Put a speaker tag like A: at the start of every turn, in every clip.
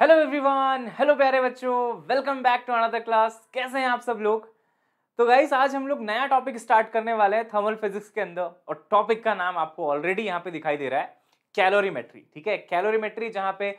A: Hello everyone hello प्यारे बच्चों welcome back to another class कैसे हैं आप सब लोग तो गाइस आज हम लोग नया टॉपिक स्टार्ट करने वाले हैं थर्मल फिजिक्स के अंदर और टॉपिक का नाम आपको ऑलरेडी यहाँ पे दिखाई दे रहा है कैलोरीमेट्री ठीक है कैलोरीमेट्री जहाँ पे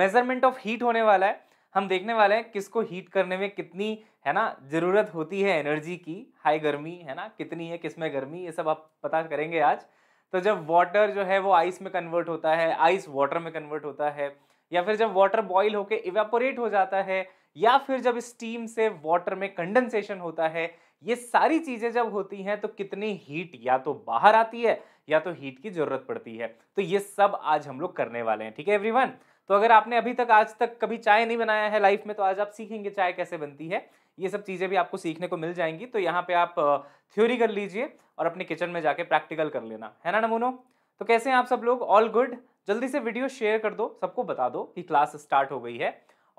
A: मेजरमेंट ऑफ हीट होने वाला है हम देखने वाले हैं किसको हीट करने में कितनी है ना ज़रूरत होती है एनर्जी की हाई गर्मी है ना कितनी है किस में गर्मी ये सब आप पता करेंगे आज तो जब वाटर जो है वो आइस में कन्वर्ट होता है आइस वाटर में कन्वर्ट होता है या फिर जब वाटर बॉइल होकर इवेपोरेट हो जाता है या फिर जब स्टीम से वाटर में कंडेंसेशन होता है ये सारी चीज़ें जब होती हैं तो कितनी हीट या तो बाहर आती है या तो हीट की ज़रूरत पड़ती है तो ये सब आज हम लोग करने वाले हैं ठीक है एवरीवन तो अगर आपने अभी तक आज तक कभी चाय नहीं बनाया है लाइफ में तो आज आप सीखेंगे चाय कैसे बनती है ये सब चीज़ें भी आपको सीखने को मिल जाएंगी तो यहाँ पे आप थ्योरी uh, कर लीजिए और अपने किचन में जाके प्रैक्टिकल कर लेना है ना नमूनो तो कैसे हैं आप सब लोग ऑल गुड जल्दी से वीडियो शेयर कर दो सबको बता दो कि क्लास स्टार्ट हो गई है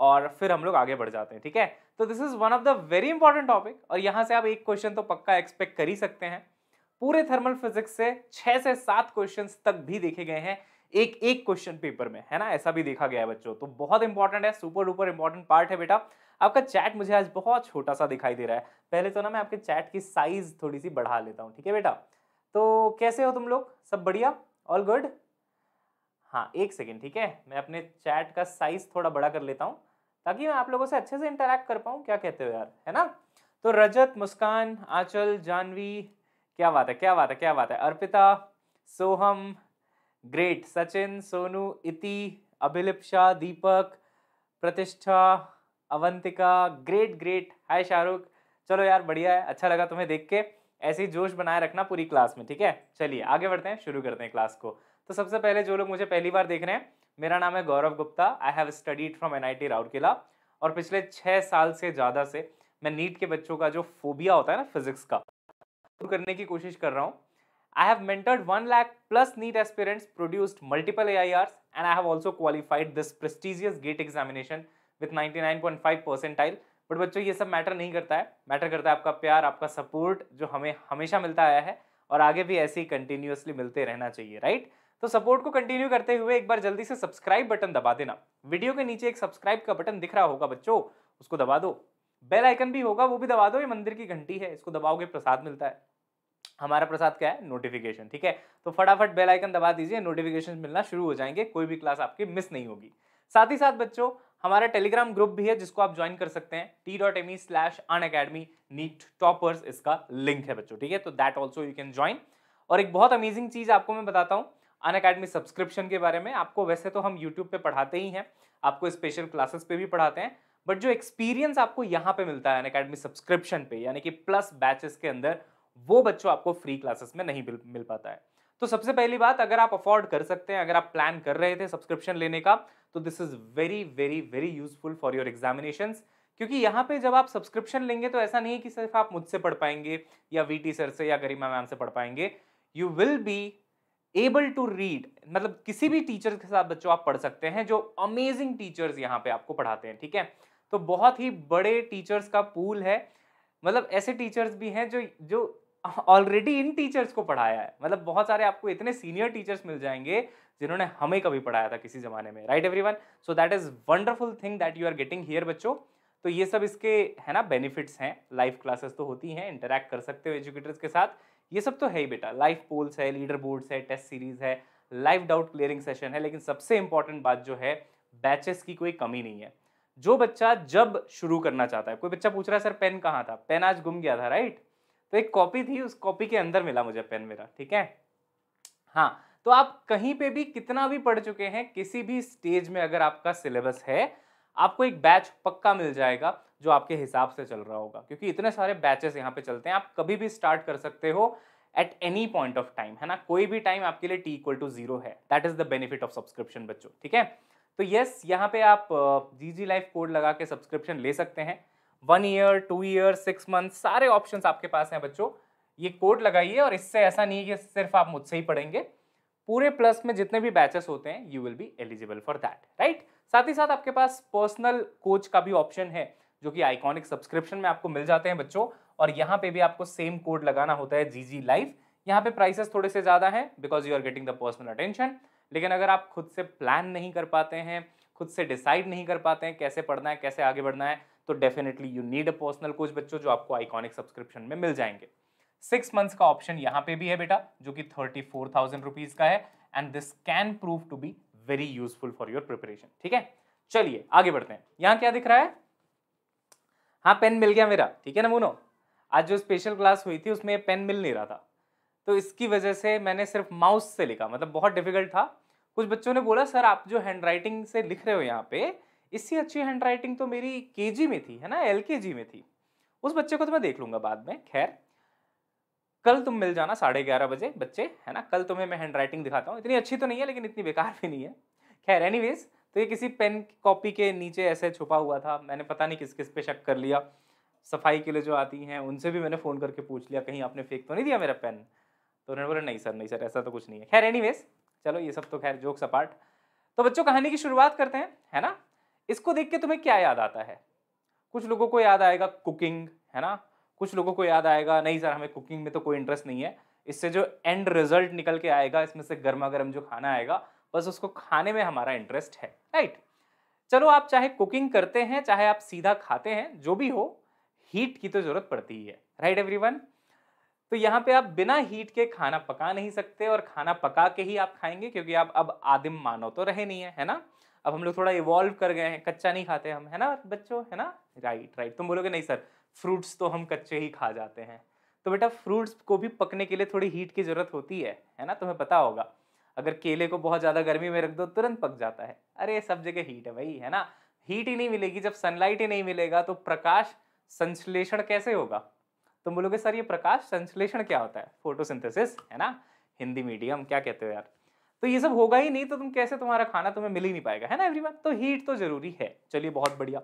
A: और फिर हम लोग आगे बढ़ जाते हैं ठीक है तो this is one of the very important topic और यहाँ से आप एक क्वेश्चन तो पक्का एक्सपेक्ट कर ही सकते हैं पूरे थर्मल फिजिक्स से छः से सात क्वेश्चन तक भी देखे गए हैं एक एक क्वेश्चन पेपर में है ना ऐसा भी देखा गया है बच्चों तो बहुत इंपॉर्टेंट है सुपर डुपर इंपॉर्टेंट पार्ट है बेटा आपका चैट मुझे आज बहुत छोटा सा दिखाई दे रहा है पहले तो ना मैं आपके चैट की साइज थोड़ी सी बढ़ा लेता हूँ ठीक है बेटा तो कैसे हो तुम लोग सब बढ़िया ऑल गुड हाँ एक सेकेंड ठीक है मैं अपने चैट का साइज थोड़ा बड़ा कर लेता हूँ ताकि मैं आप लोगों से अच्छे से इंटरेक्ट कर पाऊँ क्या कहते हो यार है ना तो रजत मुस्कान आंचल जानवी क्या बात है क्या बात है क्या बात है Arpita Soham great Sachin Sonu Iti Abhilipsa Deepak Pratishtha Avantika great great hi Shahrukh चलो यार बढ़िया है अच्छा लगा तुम्हें देख के ऐसे ही जोश बनाए रखना पूरी क्लास में ठीक है चलिए आगे बढ़ते हैं शुरू करते हैं क्लास को तो सबसे पहले जो लोग मुझे पहली बार देख रहे हैं मेरा नाम है Gaurav Gupta I have studied from N I और पिछले छः साल से ज़्यादा से मैं नीट के बच्चों का जो फोबिया होता है ना फिजिक्स का दूर करने की कोशिश कर रहा हूँ I have mentored one lakh plus NEET aspirants produced multiple A I Rs and I have also qualified this prestigious GATE examination with ninety nine point five percentile but बच्चों ये सब मैटर नहीं करता है मैटर करता है आपका प्यार आपका सपोर्ट जो हमें हमेशा मिलता आया है और आगे भी ऐसे ही कंटिन्यूसली मिलते रहना चाहिए राइट तो सपोर्ट को कंटिन्यू करते हुए एक बार जल्दी से सब्सक्राइब बटन दबा देना वीडियो के नीचे एक सब्सक्राइब का बटन दिख रहा होगा बच्चों उसको दबा दो बेल आइकन भी होगा वो भी दबा दो ये मंदिर की घंटी है इसको दबाओगे प्रसाद मिलता है हमारा प्रसाद क्या है नोटिफिकेशन ठीक है तो फटाफट बेल आइकन दबा दीजिए नोटिफिकेशन मिलना शुरू हो जाएंगे कोई भी क्लास आपकी मिस नहीं होगी साथ ही साथ बच्चों हमारा टेलीग्राम ग्रुप भी है जिसको आप ज्वाइन कर सकते हैं T dot M E slash अन अकेडमी नीट टॉपर्स इसका लिंक है बच्चों ठीक है तो that also you can join और एक बहुत अमेजिंग चीज़ आपको मैं बताता हूँ अन अकेडमी सब्सक्रिप्शन के बारे में आपको वैसे तो हम यूट्यूब पे पढ़ाते ही हैं आपको स्पेशल क्लासेस पे भी पढ़ाते हैं बट जो एक्सपीरियंस आपको यहाँ पे मिलता है अन अकेडमी सब्सक्रिप्शन पे यानी कि प्लस बैचेस के अंदर वो बच्चों आपको फ्री क्लासेस में नहीं मिल पाता है तो सबसे पहली बात अगर आप अफोर्ड कर सकते हैं अगर आप प्लान कर रहे थे सब्सक्रिप्शन लेने का तो this is very very very useful for your examination क्योंकि यहाँ पे जब आप सब्सक्रिप्शन लेंगे तो ऐसा नहीं है कि सिर्फ आप मुझसे पढ़ पाएंगे या वी सर से या गरिमा मैम से पढ़ पाएंगे you will be able to read मतलब किसी भी टीचर के साथ बच्चों आप पढ़ सकते हैं जो अमेजिंग टीचर्स यहाँ पे आपको पढ़ाते हैं ठीक है तो बहुत ही बड़े टीचर्स का पूल है मतलब ऐसे टीचर्स भी हैं जो जो ऑलरेडी इन टीचर्स को पढ़ाया है मतलब बहुत सारे आपको इतने सीनियर टीचर्स मिल जाएंगे जिन्होंने हमें कभी पढ़ाया था किसी ज़माने में right one so that is wonderful thing that you are getting here बच्चों तो ये सब इसके है ना बेनिफिट्स हैं लाइव क्लासेस तो होती हैं इंटरेक्ट कर सकते हो एजुकेटर्स के साथ ये सब तो है ही बेटा लाइव पोल्स है लीडर बोर्ड्स है टेस्ट सीरीज है लाइव डाउट क्लियरिंग सेशन है लेकिन सबसे इंपॉर्टेंट बात जो है बैचेस की कोई कमी नहीं है जो बच्चा जब शुरू करना चाहता है कोई बच्चा पूछ रहा है सर पेन कहाँ था पेन आज गुम गया था राइट तो एक कॉपी थी उस कॉपी के अंदर मिला मुझे पेन मेरा ठीक है हाँ तो आप कहीं पे भी कितना भी पढ़ चुके हैं किसी भी स्टेज में अगर आपका सिलेबस है आपको एक बैच पक्का मिल जाएगा जो आपके हिसाब से चल रहा होगा क्योंकि इतने सारे बैचेस यहाँ पे चलते हैं आप कभी भी स्टार्ट कर सकते हो at any point of time है ना कोई भी टाइम आपके लिए टी इक्वल टू जीरो है that is the benefit of subscription बच्चों ठीक है तो यस यहाँ पे आप जी जी लाइफ कोड लगा के सब्सक्रिप्शन ले सकते हैं one year two year six month सारे ऑप्शंस आपके पास हैं बच्चों ये कोड लगाइए और इससे ऐसा नहीं है कि सिर्फ आप मुझसे ही पढ़ेंगे पूरे प्लस में जितने भी बैचेस होते हैं you will be eligible for that right साथ ही साथ आपके पास पर्सनल कोच का भी ऑप्शन है जो कि आइकॉनिक सब्सक्रिप्शन में आपको मिल जाते हैं बच्चों और यहाँ पे भी आपको सेम कोड लगाना होता है जी जी लाइव यहाँ पे प्राइसेस थोड़े से ज़्यादा हैं because you are getting the personal attention लेकिन अगर आप खुद से प्लान नहीं कर पाते हैं खुद से डिसाइड नहीं कर पाते हैं कैसे पढ़ना है कैसे आगे बढ़ना है तो definitely you need a personal coach बच्चों जो आपको आइकॉनिक सब्सक्रिप्शन में मिल जाएंगे सिक्स मंथ्स का ऑप्शन यहाँ पे भी है बेटा जो कि थर्टी फोर थाउजेंड रुपीज का है and this can prove to be very useful for your preparation ठीक है चलिए आगे बढ़ते हैं यहाँ क्या दिख रहा है हाँ पेन मिल गया मेरा ठीक है ना मोनो आज जो स्पेशल क्लास हुई थी उसमें पेन मिल नहीं रहा था तो इसकी वजह से मैंने सिर्फ माउस से लिखा मतलब बहुत डिफिकल्ट था कुछ बच्चों ने बोला सर आप जो हैंड राइटिंग से लिख रहे हो यहाँ पे इससे अच्छी हैंड राइटिंग तो मेरी के में थी है ना एल में थी उस बच्चे को तो मैं देख लूंगा बाद में खैर कल तुम मिल जाना साढ़े ग्यारह बजे बच्चे है ना कल तुम्हें मैं हैंड राइटिंग दिखाता हूँ इतनी अच्छी तो नहीं है लेकिन इतनी बेकार भी नहीं है खैर वेज तो ये किसी पेन कॉपी के नीचे ऐसे छुपा हुआ था मैंने पता नहीं किस किस पे शक कर लिया सफाई के लिए जो आती हैं उनसे भी मैंने फ़ोन करके पूछ लिया कहीं आपने फेंक तो नहीं दिया मेरा पेन तो उन्होंने बोला नहीं सर नहीं सर ऐसा तो कुछ नहीं है खैर एनी चलो ये सब तो खैर जोक्स अपार्ट तो बच्चों कहानी की शुरुआत करते हैं है ना इसको देख के तुम्हें क्या याद आता है कुछ लोगों को याद आएगा कुकिंग है ना कुछ लोगों को याद आएगा नहीं सर हमें कुकिंग में तो कोई इंटरेस्ट नहीं है इससे जो एंड रिजल्ट निकल के आएगा इसमें से गर्मा गर्म जो खाना आएगा बस उसको खाने में हमारा इंटरेस्ट है राइट चलो आप चाहे कुकिंग करते हैं चाहे आप सीधा खाते हैं जो भी हो हीट की तो जरूरत पड़ती ही है राइट एवरीवन तो यहाँ पे आप बिना हीट के खाना पका नहीं सकते और खाना पका के ही आप खाएंगे क्योंकि आप अब आदिम मानव तो रहे नहीं है है ना अब हम लोग थोड़ा इवॉल्व कर गए हैं कच्चा नहीं खाते हम है ना बच्चों है ना राइट राइट तुम बोलोगे नहीं सर फ्रूट्स तो हम कच्चे ही खा जाते हैं तो बेटा फ्रूट्स को भी पकने के लिए थोड़ी हीट की ज़रूरत होती है है ना तुम्हें पता होगा अगर केले को बहुत ज़्यादा गर्मी में रख दो तुरंत पक जाता है अरे सब जगह हीट है भाई है ना हीट ही नहीं मिलेगी जब सनलाइट ही नहीं मिलेगा तो प्रकाश संश्लेषण कैसे होगा तुम बोलोगे सर ये प्रकाश संश्लेषण क्या होता है फोटोसिंथेसिस है ना हिंदी मीडियम क्या कहते हो यार तो ये सब होगा ही नहीं तो तुम कैसे तुम्हारा खाना तुम्हें मिल ही नहीं पाएगा है ना एवरीवन तो हीट तो जरूरी है चलिए बहुत बढ़िया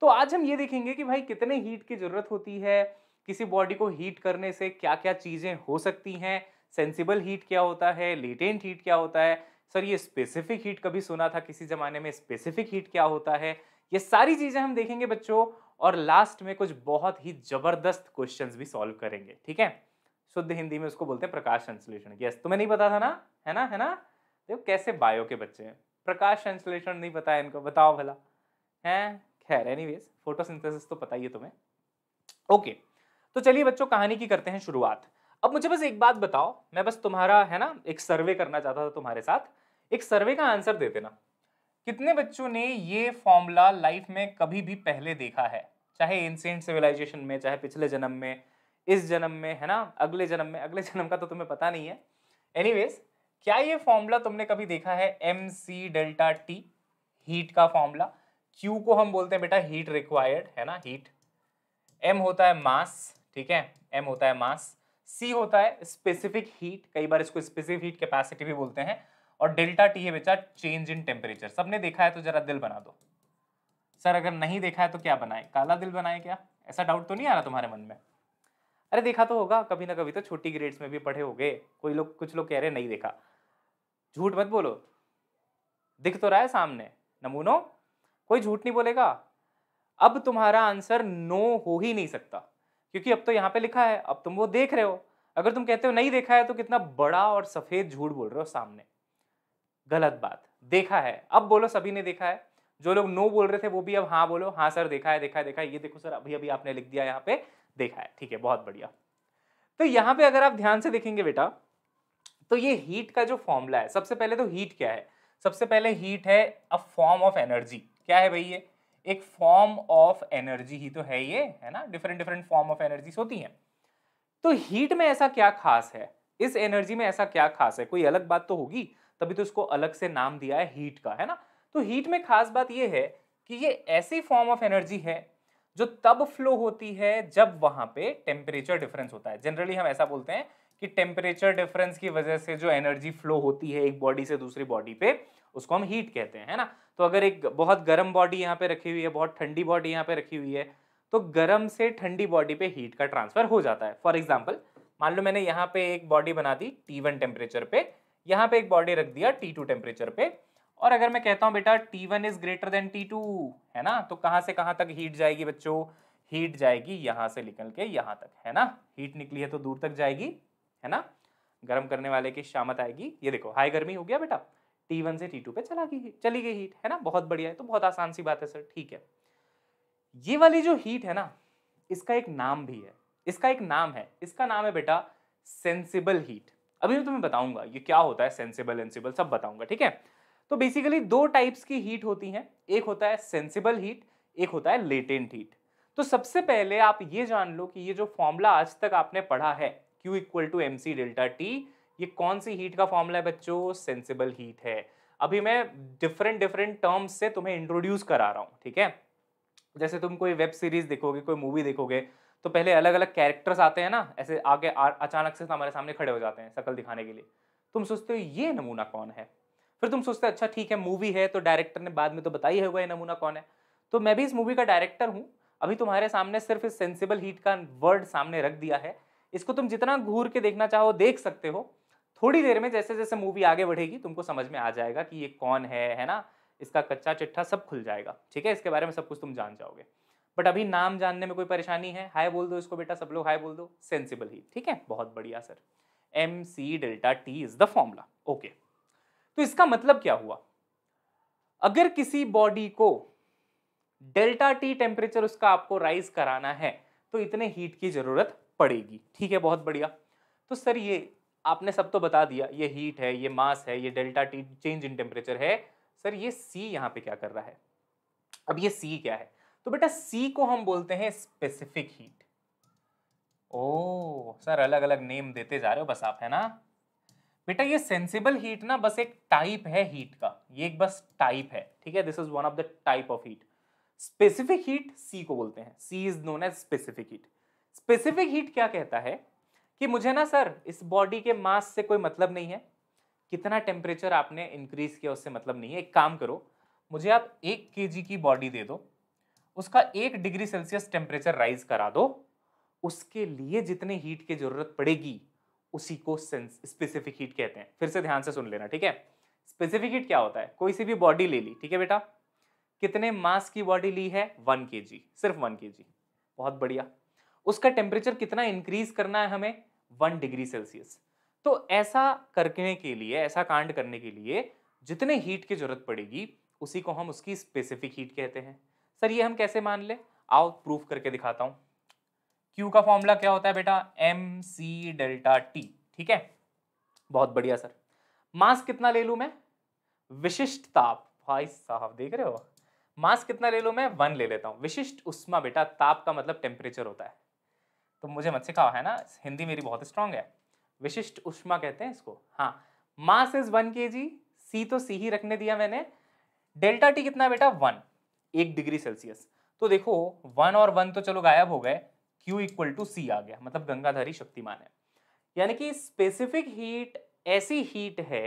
A: तो आज हम ये देखेंगे कि भाई कितने हीट की जरूरत होती है किसी बॉडी को हीट करने से क्या क्या चीज़ें हो सकती हैं सेंसिबल हीट क्या होता है लेटेंट हीट क्या होता है सर ये स्पेसिफिक हीट कभी सुना था किसी ज़माने में स्पेसिफिक हीट क्या होता है ये सारी चीज़ें हम देखेंगे बच्चों और लास्ट में कुछ बहुत ही ज़बरदस्त क्वेश्चंस भी सॉल्व करेंगे ठीक है शुद्ध हिंदी में उसको बोलते हैं प्रकाश संश्लेषण यस तुम्हें नहीं पता था ना है ना है ना देखो कैसे बायो के बच्चे हैं प्रकाश संश्लेषण नहीं पता है इनको बताओ भला है खैर एनी एनीवेज फोटोसिंथेसिस तो पता ही है तुम्हें ओके तो चलिए बच्चों कहानी की करते हैं शुरुआत अब मुझे बस एक बात बताओ मैं बस तुम्हारा है ना एक सर्वे करना चाहता था तुम्हारे साथ एक सर्वे का आंसर दे देना कितने बच्चों ने ये फॉर्मूला लाइफ में कभी भी पहले देखा है चाहे एंशियंट सिविलाइजेशन में चाहे पिछले जन्म में इस जन्म में है ना अगले जन्म में अगले जन्म का तो तुम्हें पता नहीं है एनीवेज क्या ये फॉर्मूला तुमने कभी देखा है M C delta T heat का फॉर्मूला क्यू को हम बोलते हैं बेटा हीट रिक्वायर्ड है ना हीट एम होता है मास ठीक है एम होता है मास सी होता है स्पेसिफिक हीट कई बार इसको स्पेसिफिक हीट कैपेसिटी भी बोलते हैं और डेल्टा टी है बेटा चेंज इन टेम्परेचर सबने देखा है तो जरा दिल बना दो सर अगर नहीं देखा है तो क्या बनाए काला दिल बनाए क्या ऐसा डाउट तो नहीं आ रहा तुम्हारे मन में अरे देखा तो होगा कभी ना कभी तो छोटी ग्रेड्स में भी पढ़े होंगे कोई लोग कुछ लोग कह रहे नहीं देखा झूठ मत बोलो दिख तो रहा है सामने नमूनो कोई झूठ नहीं बोलेगा अब तुम्हारा आंसर नो हो ही नहीं सकता क्योंकि अब तो यहाँ पे लिखा है अब तुम वो देख रहे हो अगर तुम कहते हो नहीं देखा है तो कितना बड़ा और सफेद झूठ बोल रहे हो सामने गलत बात देखा है अब बोलो सभी ने देखा है जो लोग नो बोल रहे थे वो भी अब हाँ बोलो हाँ सर देखा है देखा है देखा है ये देखो सर अभी अभी आपने लिख दिया यहाँ पे देखा है ठीक है बहुत बढ़िया तो यहाँ पे अगर आप ध्यान से देखेंगे बेटा तो ये हीट का जो फॉर्मूला है सबसे पहले तो हीट क्या है सबसे पहले हीट है अ फॉर्म ऑफ एनर्जी क्या है भाई ये एक फॉर्म ऑफ एनर्जी ही तो है ये है ना different different form of energies होती हैं तो हीट में ऐसा क्या खास है इस एनर्जी में ऐसा क्या खास है कोई अलग बात तो होगी तभी तो इसको अलग से नाम दिया है हीट का है ना तो हीट में खास बात यह है कि ये ऐसी फॉर्म ऑफ एनर्जी है जो तब फ्लो होती है जब वहां पे टेम्परेचर डिफरेंस होता है जनरली हम ऐसा बोलते हैं कि टेम्परेचर डिफरेंस की वजह से जो एनर्जी फ्लो होती है एक बॉडी से दूसरी बॉडी पे उसको हम हीट कहते हैं है ना तो अगर एक बहुत गर्म बॉडी यहाँ पे रखी हुई है बहुत ठंडी बॉडी यहाँ पे रखी हुई है तो गर्म से ठंडी बॉडी पे हीट का ट्रांसफर हो जाता है फॉर एग्जाम्पल मान लो मैंने यहाँ पे एक बॉडी बना दी टी वन टेम्परेचर पे यहाँ पे एक बॉडी रख दिया टी टू टेम्परेचर पे और अगर मैं कहता हूं बेटा T1 one is greater then T2 है ना तो कहां से कहां तक हीट जाएगी बच्चों हीट जाएगी यहां से निकल के यहां तक है ना हीट निकली है तो दूर तक जाएगी है ना गर्म करने वाले की शामत आएगी ये देखो हाई गर्मी हो गया बेटा T1 से T2 पे चला गई चली गई हीट है ना बहुत बढ़िया है तो बहुत आसान सी बात है सर ठीक है ये वाली जो हीट है ना इसका एक नाम भी है इसका एक नाम है इसका नाम है बेटा सेंसिबल हीट अभी तो मैं तुम्हें बताऊंगा ये क्या होता है सेंसिबल एनसिबल सब बताऊंगा ठीक है तो बेसिकली दो टाइप्स की हीट होती हैं एक होता है सेंसिबल हीट एक होता है लेटेंट हीट तो सबसे पहले आप ये जान लो कि ये जो फॉर्मूला आज तक आपने पढ़ा है Q equal to M C delta T ये कौन सी हीट का फॉर्मूला है बच्चों सेंसिबल हीट है अभी मैं डिफरेंट डिफरेंट टर्म्स से तुम्हें इंट्रोड्यूस करा रहा हूँ ठीक है जैसे तुम कोई वेब सीरीज देखोगे कोई मूवी देखोगे तो पहले अलग अलग कैरेक्टर्स आते हैं ना ऐसे आगे अचानक से हमारे सामने खड़े हो जाते हैं शकल दिखाने के लिए तुम सोचते हो ये नमूना कौन है फिर तुम सोचते अच्छा ठीक है मूवी है तो डायरेक्टर ने बाद में तो बताई हुआ ये नमूना कौन है तो मैं भी इस मूवी का डायरेक्टर हूँ अभी तुम्हारे सामने सिर्फ इस सेंसिबल हीट का वर्ड सामने रख दिया है इसको तुम जितना घूर के देखना चाहो देख सकते हो थोड़ी देर में जैसे जैसे मूवी आगे बढ़ेगी तुमको समझ में आ जाएगा कि ये कौन है है ना इसका कच्चा चिट्ठा सब खुल जाएगा ठीक है इसके बारे में सब कुछ तुम जान जाओगे बट अभी नाम जानने में कोई परेशानी है हाय बोल दो इसको बेटा सब लोग हाय बोल दो सेंसिबल ही ठीक है बहुत बढ़िया sir M C delta T is the formula okay तो इसका मतलब क्या हुआ अगर किसी बॉडी को डेल्टा टी टेम्परेचर उसका आपको राइज कराना है तो इतने हीट की ज़रूरत पड़ेगी ठीक है बहुत बढ़िया तो सर ये आपने सब तो बता दिया ये हीट है ये मास है ये delta T change in temperature है सर ये सी यहाँ पे क्या कर रहा है अब ये सी क्या है तो बेटा सी को हम बोलते हैं स्पेसिफिक हीट ओ सर अलग अलग नेम देते जा रहे हो बस आप है ना बेटा ये सेंसिबल हीट ना बस एक टाइप है हीट का ये एक बस टाइप है ठीक है this is one of the type of heat specific heat C को बोलते हैं C is known as specific heat specific heat क्या कहता है कि मुझे ना सर इस बॉडी के मास से कोई मतलब नहीं है कितना टेम्परेचर आपने इंक्रीज किया उससे मतलब नहीं है एक काम करो मुझे आप एक के की बॉडी दे दो उसका एक डिग्री सेल्सियस टेम्परेचर राइज करा दो उसके लिए जितने हीट की ज़रूरत पड़ेगी उसी को सेंस स्पेसिफिक हीट कहते हैं फिर से ध्यान से सुन लेना ठीक है स्पेसिफिक हीट क्या होता है कोई सी भी बॉडी ले ली ठीक है बेटा कितने मास की बॉडी ली है वन के जी सिर्फ वन के जी बहुत बढ़िया उसका टेम्परेचर कितना इंक्रीज करना है हमें वन डिग्री सेल्सियस तो ऐसा करने के लिए ऐसा कांड करने के लिए जितने हीट की जरूरत पड़ेगी उसी को हम उसकी स्पेसिफिक हीट कहते हैं सर ये हम कैसे मान ले आओ प्रूफ करके दिखाता हूँ क्यू का फॉर्मूला क्या होता है बेटा एम सी डेल्टा टी ठीक है बहुत बढ़िया सर मास कितना ले लूँ मैं विशिष्ट ताप भाई साहब देख रहे हो मास कितना ले लूँ मैं वन ले लेता हूँ विशिष्ट उष्मा बेटा ताप का मतलब टेम्परेचर होता है तो मुझे मत सिखाओ है ना हिंदी मेरी बहुत स्ट्रांग है विशिष्ट उष्मा कहते हैं इसको हाँ मास इज वन के जी सी तो सी ही रखने दिया मैंने डेल्टा टी कितना बेटा वन एक डिग्री सेल्सियस तो देखो वन और वन तो चलो गायब हो गए Q इक्वल टू सी आ गया मतलब गंगाधारी शक्तिमान है यानी कि स्पेसिफिक हीट ऐसी हीट है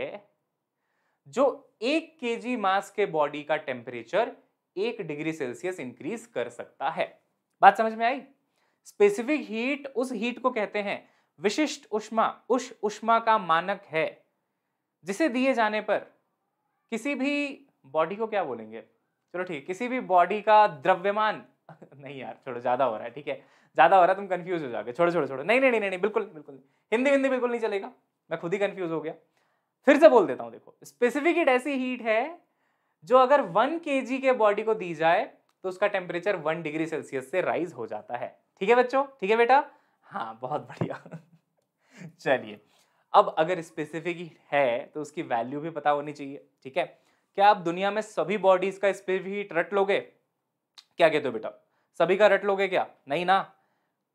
A: जो एक के मास के बॉडी का टेम्परेचर एक डिग्री सेल्सियस इंक्रीज कर सकता है बात समझ में आई स्पेसिफिक हीट उस हीट को कहते हैं विशिष्ट उष्मा उस उष्मा का मानक है जिसे दिए जाने पर किसी भी बॉडी को क्या बोलेंगे चलो ठीक किसी भी बॉडी का द्रव्यमान नहीं यार थोड़ा ज़्यादा हो रहा है ठीक है ज़्यादा हो रहा है तुम कन्फ्यूज हो जाओगे छोड़ो छोड़ो छोड़ो नहीं नहीं नहीं नहीं बिल्कुल बिल्कुल हिंदी हिंदी बिल्कुल नहीं चलेगा मैं खुद ही कन्फ्यूज हो गया फिर से बोल देता हूँ देखो स्पेसिफिक हीट ऐसी हीट है जो अगर वन के के बॉडी को दी जाए तो उसका टेम्परेचर वन डिग्री सेल्सियस से राइज हो जाता है ठीक है बच्चों ठीक है बेटा हाँ बहुत बढ़िया चलिए अब अगर स्पेसिफिक हीट है तो उसकी वैल्यू भी पता होनी चाहिए ठीक है क्या आप दुनिया में सभी बॉडीज का स्पेसिफिक हीट रट लोगे क्या कहते हो बेटा सभी का रट लोगे क्या नहीं ना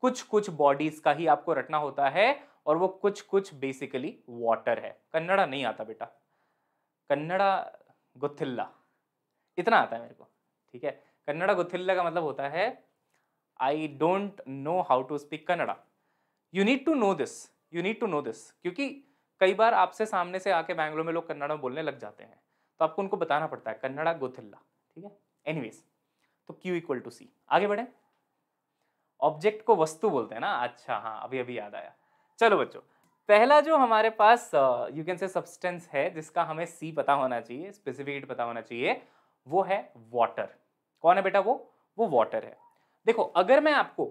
A: कुछ कुछ बॉडीज का ही आपको रटना होता है और वो कुछ कुछ बेसिकली वाटर है कन्नड़ा नहीं आता बेटा कन्नड़ा गुथिल्ला इतना आता है मेरे को ठीक है कन्नड़ा गुथिल्ला का मतलब होता है I don't know how to speak Kannada you need to know this you need to know this क्योंकि कई बार आपसे सामने से आके बैंगलोर में लोग कन्नड़ा में बोलने लग जाते हैं तो आपको उनको बताना पड़ता है कन्नड़ा गुथिल्ला ठीक है एनीवेज तो क्यू इक्वल टू सी आगे बढ़ें ऑब्जेक्ट को वस्तु बोलते हैं ना अच्छा हाँ अभी अभी याद आया चलो बच्चों पहला जो हमारे पास यू कैन से सब्सटेंस है जिसका हमें सी पता होना चाहिए स्पेसिफिक पता होना चाहिए वो है वाटर कौन है बेटा वो वो वाटर है देखो अगर मैं आपको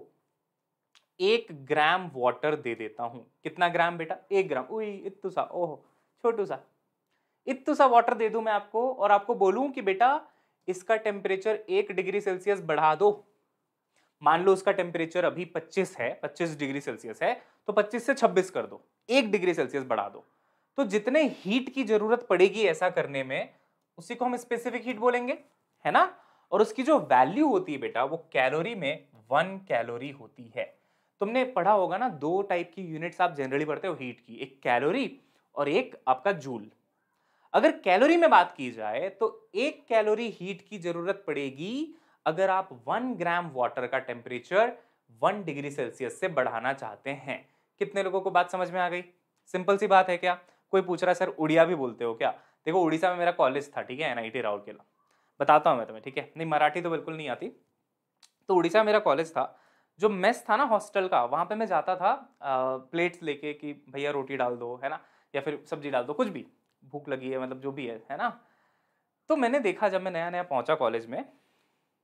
A: एक ग्राम वाटर दे देता हूँ कितना ग्राम बेटा एक ग्राम उई इतू सा ओहो छोटू सा इतू सा वाटर दे दूँ मैं आपको और आपको बोलूँ कि बेटा इसका टेम्परेचर एक डिग्री सेल्सियस बढ़ा दो मान लो उसका टेम्परेचर अभी 25 है 25 डिग्री सेल्सियस है तो 25 से 26 कर दो एक डिग्री सेल्सियस बढ़ा दो तो जितने हीट की जरूरत पड़ेगी ऐसा करने में उसी को हम स्पेसिफिक हीट बोलेंगे है ना और उसकी जो वैल्यू होती है बेटा वो कैलोरी में वन कैलोरी होती है तुमने पढ़ा होगा ना दो टाइप की यूनिट्स आप जनरली पढ़ते हो हीट की एक कैलोरी और एक आपका जूल अगर कैलोरी में बात की जाए तो एक कैलोरी हीट की जरूरत पड़ेगी अगर आप वन ग्राम वाटर का टेम्परेचर वन डिग्री सेल्सियस से बढ़ाना चाहते हैं कितने लोगों को बात समझ में आ गई सिंपल सी बात है क्या कोई पूछ रहा है सर उड़िया भी बोलते हो क्या देखो उड़ीसा में मेरा कॉलेज था ठीक है एन आई टी राउरकेला बताता हूँ मैं तुम्हें ठीक है नहीं मराठी तो बिल्कुल नहीं आती तो उड़ीसा मेरा कॉलेज था जो मेस था ना हॉस्टल का वहाँ पे मैं जाता था आ, प्लेट्स लेके कि भैया रोटी डाल दो है ना या फिर सब्जी डाल दो कुछ भी भूख लगी है मतलब जो भी है है ना तो मैंने देखा जब मैं नया नया पहुँचा कॉलेज में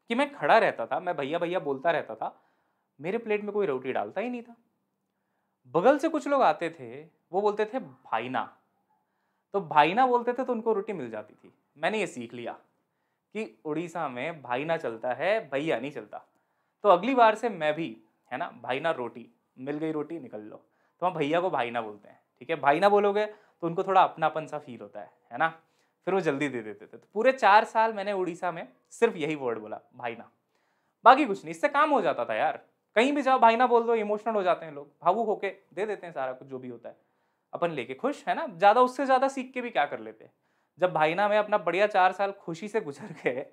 A: कि मैं खड़ा रहता था मैं भैया भैया बोलता रहता था मेरे प्लेट में कोई रोटी डालता ही नहीं था बगल से कुछ लोग आते थे वो बोलते थे भाईना तो भाईना बोलते थे तो उनको रोटी मिल जाती थी मैंने ये सीख लिया कि उड़ीसा में भाईना चलता है भैया नहीं चलता तो अगली बार से मैं भी है ना भाईना रोटी मिल गई रोटी निकल लो तो हम भैया को भाईना बोलते हैं ठीक है भाईना बोलोगे तो उनको थोड़ा अपनापन सा फील होता है है ना फिर वो जल्दी दे देते थे तो पूरे चार साल मैंने उड़ीसा में सिर्फ यही वर्ड बोला भाईना बाकी कुछ नहीं इससे काम हो जाता था यार कहीं भी जाओ भाईना बोल दो इमोशनल हो जाते हैं लोग भावुक होके दे देते हैं सारा कुछ जो भी होता है अपन लेके खुश है ना ज़्यादा उससे ज़्यादा सीख के भी क्या कर लेते हैं जब भाईना में अपना बढ़िया चार साल खुशी से गुजर गए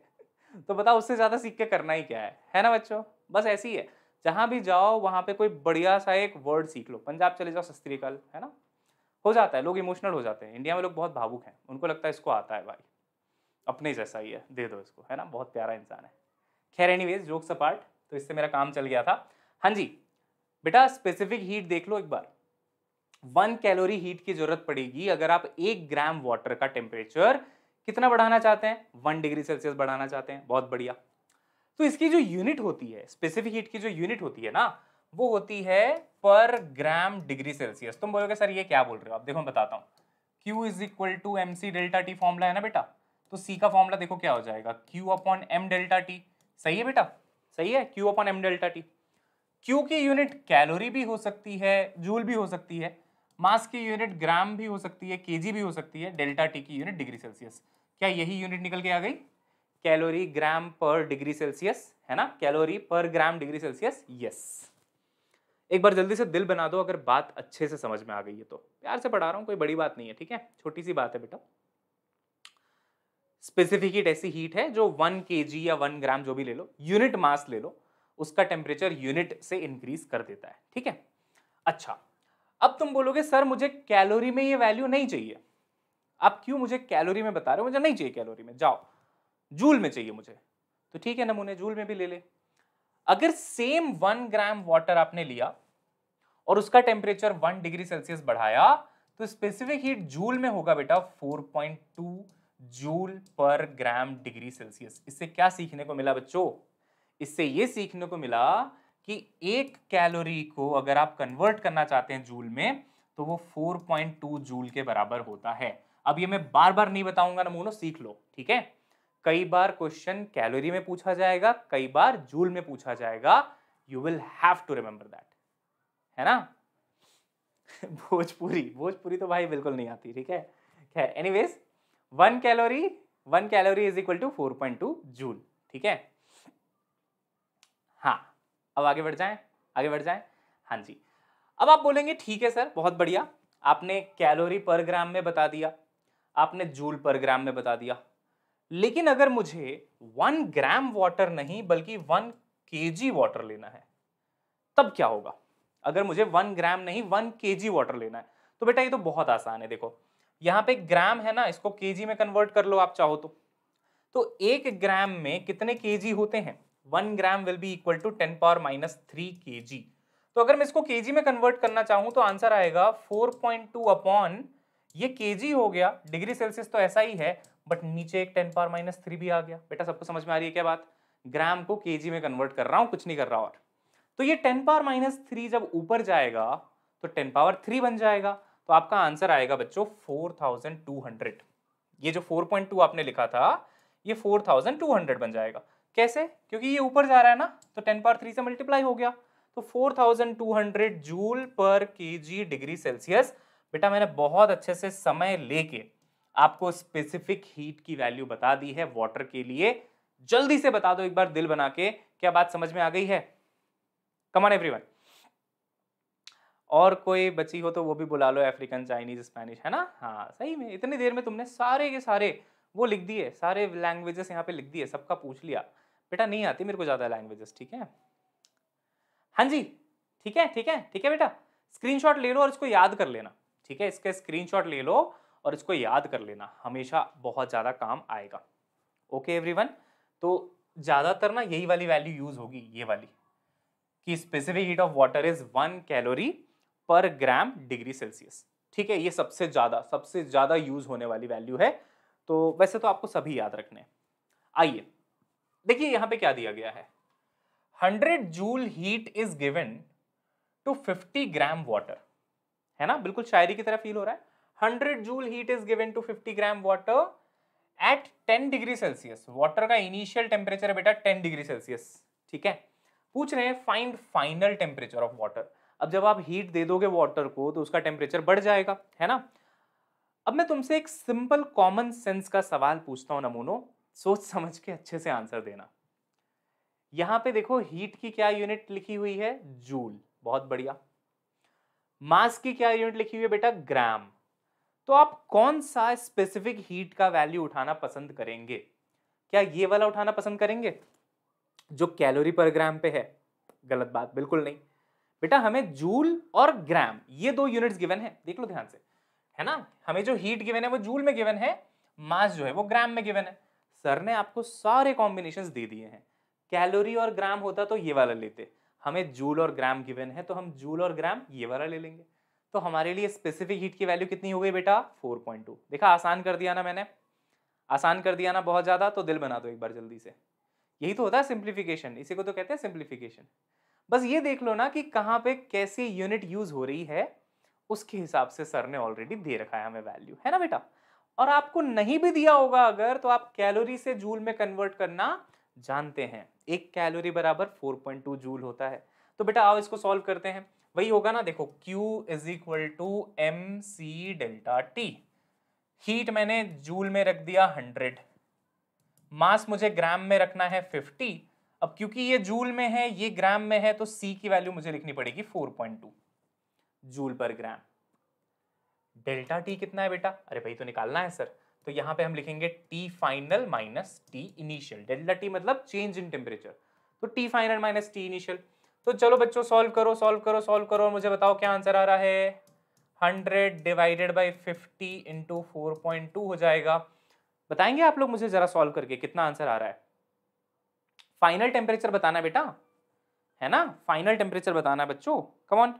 A: तो बताओ उससे ज़्यादा सीख के करना ही क्या है है ना बच्चों बस ऐसी है जहाँ भी जाओ वहाँ पे कोई बढ़िया सा एक वर्ड सीख लो पंजाब चले जाओ सस्त्रीकल है ना हो जाता है लोग इमोशनल हो जाते हैं इंडिया में लोग बहुत भावुक हैं उनको लगता है इसको आता है भाई अपने जैसा ही है दे दो इसको है ना बहुत प्यारा इंसान है खैर एनी वेज जोक्स अपार्ट तो इससे मेरा काम चल गया था हाँ जी बेटा स्पेसिफिक हीट देख लो एक बार वन कैलोरी हीट की जरूरत पड़ेगी अगर आप एक ग्राम वाटर का टेम्परेचर कितना बढ़ाना चाहते हैं वन डिग्री सेल्सियस बढ़ाना चाहते हैं बहुत बढ़िया तो इसकी जो यूनिट होती है स्पेसिफिक हीट की जो यूनिट होती है ना वो होती है पर ग्राम डिग्री सेल्सियस तुम बोलोगे सर ये क्या बोल रहे हो आप देखो मैं बताता हूँ Q is equal to M C delta T formula है ना बेटा तो C का फॉर्मूला देखो क्या हो जाएगा Q upon M delta T सही है बेटा सही है Q upon M delta T Q की यूनिट कैलोरी भी हो सकती है जूल भी हो सकती है मास की यूनिट ग्राम भी हो सकती है जी भी हो सकती है डेल्टा टी की यूनिट डिग्री सेल्सियस क्या यही यूनिट निकल के आ गई कैलोरी ग्राम पर डिग्री सेल्सियस है ना calorie per gram degree Celsius yes एक बार जल्दी से दिल बना दो अगर बात अच्छे से समझ में आ गई है तो प्यार से पढ़ा रहा हूँ कोई बड़ी बात नहीं है ठीक है छोटी सी बात है बेटा स्पेसिफिक हीट ऐसी हीट है जो वन के या वन ग्राम जो भी ले लो यूनिट मास ले लो उसका टेम्परेचर यूनिट से इंक्रीज कर देता है ठीक है अच्छा अब तुम बोलोगे सर मुझे कैलोरी में ये वैल्यू नहीं चाहिए आप क्यों मुझे कैलोरी में बता रहे हो मुझे नहीं चाहिए कैलोरी में जाओ जूल में चाहिए मुझे तो ठीक है नमूने जूल में भी ले ले अगर सेम वन ग्राम वाटर आपने लिया और उसका टेम्परेचर वन डिग्री सेल्सियस बढ़ाया तो स्पेसिफिक हीट जूल में होगा बेटा 4.2 जूल पर ग्राम डिग्री सेल्सियस इससे क्या सीखने को मिला बच्चों इससे ये सीखने को मिला कि एक कैलोरी को अगर आप कन्वर्ट करना चाहते हैं जूल में तो वो 4.2 जूल के बराबर होता है अब ये मैं बार बार नहीं बताऊंगा नमूनो सीख लो ठीक है कई बार क्वेश्चन कैलोरी में पूछा जाएगा कई बार जूल में पूछा जाएगा you will have to remember that है ना भोजपुरी भोजपुरी तो भाई बिल्कुल नहीं आती ठीक है खैर anyways one calorie one calorie is equal to four point two joule ठीक है हाँ अब आगे बढ़ जाए आगे बढ़ जाए हाँ जी अब आप बोलेंगे ठीक है सर बहुत बढ़िया आपने कैलोरी पर ग्राम में बता दिया आपने जूल पर ग्राम में बता दिया लेकिन अगर मुझे वन ग्राम वाटर नहीं बल्कि वन के जी वाटर लेना है तब क्या होगा अगर मुझे वन ग्राम नहीं वन के जी वाटर लेना है तो बेटा ये तो बहुत आसान है देखो यहाँ पे ग्राम है ना इसको के जी में कन्वर्ट कर लो आप चाहो तो तो एक ग्राम में कितने के जी होते हैं one gram will be equal to ten power minus three K G तो अगर मैं इसको के जी में कन्वर्ट करना चाहूँ तो आंसर आएगा फोर पॉइंट टू अपॉन ये के जी हो गया डिग्री सेल्सियस तो ऐसा ही है बट नीचे एक टेन पावर माइनस थ्री भी आ गया बेटा सबको समझ में आ रही है क्या बात ग्राम को के में कन्वर्ट कर रहा हूँ कुछ नहीं कर रहा और तो ये टेन पावर माइनस थ्री जब ऊपर जाएगा तो टेन पावर थ्री बन जाएगा तो आपका आंसर आएगा बच्चों फोर थाउजेंड टू हंड्रेड ये जो फोर पॉइंट टू आपने लिखा था ये फोर थाउजेंड टू हंड्रेड बन जाएगा कैसे क्योंकि ये ऊपर जा रहा है ना तो टेन पावर थ्री से मल्टीप्लाई हो गया तो four thousand two hundred joule per K जी डिग्री सेल्सियस बेटा मैंने बहुत अच्छे से समय लेके आपको स्पेसिफिक हीट की वैल्यू बता दी है वाटर के लिए जल्दी से बता दो एक बार दिल बना के क्या बात समझ में आ गई है कमान एवरी और कोई बची हो तो वो भी बुला लो अफ्रीकन चाइनीज स्पेनिश है ना हाँ सही में इतनी देर में तुमने सारे के सारे वो लिख दिए सारे लैंग्वेजेस यहाँ पे लिख दिए सबका पूछ लिया बेटा नहीं आती मेरे को ज़्यादा लैंग्वेजेस ठीक है हाँ जी ठीक है ठीक है ठीक है बेटा स्क्रीनशॉट ले लो और इसको याद कर लेना ठीक है इसका स्क्रीनशॉट ले लो और इसको याद कर लेना हमेशा बहुत ज़्यादा काम आएगा ओके एवरीवन तो ज़्यादातर ना यही वाली वैल्यू यूज़ होगी ये वाली कि specific heat of water is one calorie per gram degree Celsius ठीक है ये सबसे ज़्यादा सबसे ज़्यादा यूज़ होने वाली वैल्यू है तो वैसे तो आपको सभी याद रखने आइए देखिए यहाँ पे क्या दिया गया है 100 joule heat is given to 50 gram water है ना बिल्कुल शायरी की तरह फील हो रहा है hundred joule heat is given to fifty gram water at ten degree Celsius water का इनिशियल टेम्परेचर है बेटा टेन डिग्री सेल्सियस ठीक है पूछ रहे हैं find final temperature of water अब जब आप हीट दे दोगे वाटर को तो उसका टेम्परेचर बढ़ जाएगा है ना अब मैं तुमसे एक सिंपल कॉमन सेंस का सवाल पूछता हूँ नमूनो सोच समझ के अच्छे से आंसर देना यहाँ पे देखो हीट की क्या यूनिट लिखी हुई है जूल बहुत बढ़िया मास की क्या यूनिट लिखी हुई है बेटा ग्राम तो आप कौन सा स्पेसिफिक हीट का वैल्यू उठाना पसंद करेंगे क्या ये वाला उठाना पसंद करेंगे जो कैलोरी पर ग्राम पे है गलत बात बिल्कुल नहीं बेटा हमें जूल और ग्राम ये दो यूनिट्स गिवन है देख लो ध्यान से है ना हमें जो हीट गिवन है वो जूल में गिवन है मास जो है वो ग्राम में गिवन है सर ने आपको सारे कॉम्बिनेशन दे दिए हैं कैलोरी और ग्राम होता तो ये वाला लेते हमें जूल और ग्राम गिवन है तो हम जूल और ग्राम ये वाला ले लेंगे तो हमारे लिए स्पेसिफिक हीट की वैल्यू कितनी हो गई बेटा 4.2 देखा आसान कर दिया ना मैंने आसान कर दिया ना बहुत ज़्यादा तो दिल बना दो एक बार जल्दी से यही तो होता है सिंप्लीफिकेशन इसी को तो कहते हैं सिंप्लीफिकेशन बस ये देख लो ना कि कहाँ पे कैसी यूनिट यूज हो रही है उसके हिसाब से सर ने ऑलरेडी दे रखा है हमें वैल्यू है ना बेटा और आपको नहीं भी दिया होगा अगर तो आप कैलोरी से जूल में कन्वर्ट करना जानते हैं एक कैलोरी बराबर 4.2 जूल होता है तो बेटा आओ इसको सॉल्व करते हैं वही होगा ना देखो Q is equal to M C delta T heat मैंने जूल में रख दिया हंड्रेड मास मुझे ग्राम में रखना है फिफ्टी अब क्योंकि ये जूल में है ये ग्राम में है तो C की वैल्यू मुझे लिखनी पड़ेगी फोर पॉइंट टू जूल पर ग्राम डेल्टा T कितना है बेटा अरे भाई तो निकालना है सर तो यहां पे हम लिखेंगे T final minus T initial delta T मतलब चेंज इन टेम्परेचर तो T final minus T initial तो चलो बच्चों सॉल्व करो सॉल्व करो सॉल्व करो और मुझे बताओ क्या आंसर आ रहा है hundred divided by fifty into four point two हो जाएगा बताएंगे आप लोग मुझे ज़रा सॉल्व करके कितना आंसर आ रहा है फाइनल टेम्परेचर बताना बेटा है ना फाइनल टेम्परेचर बताना बच्चों कमॉन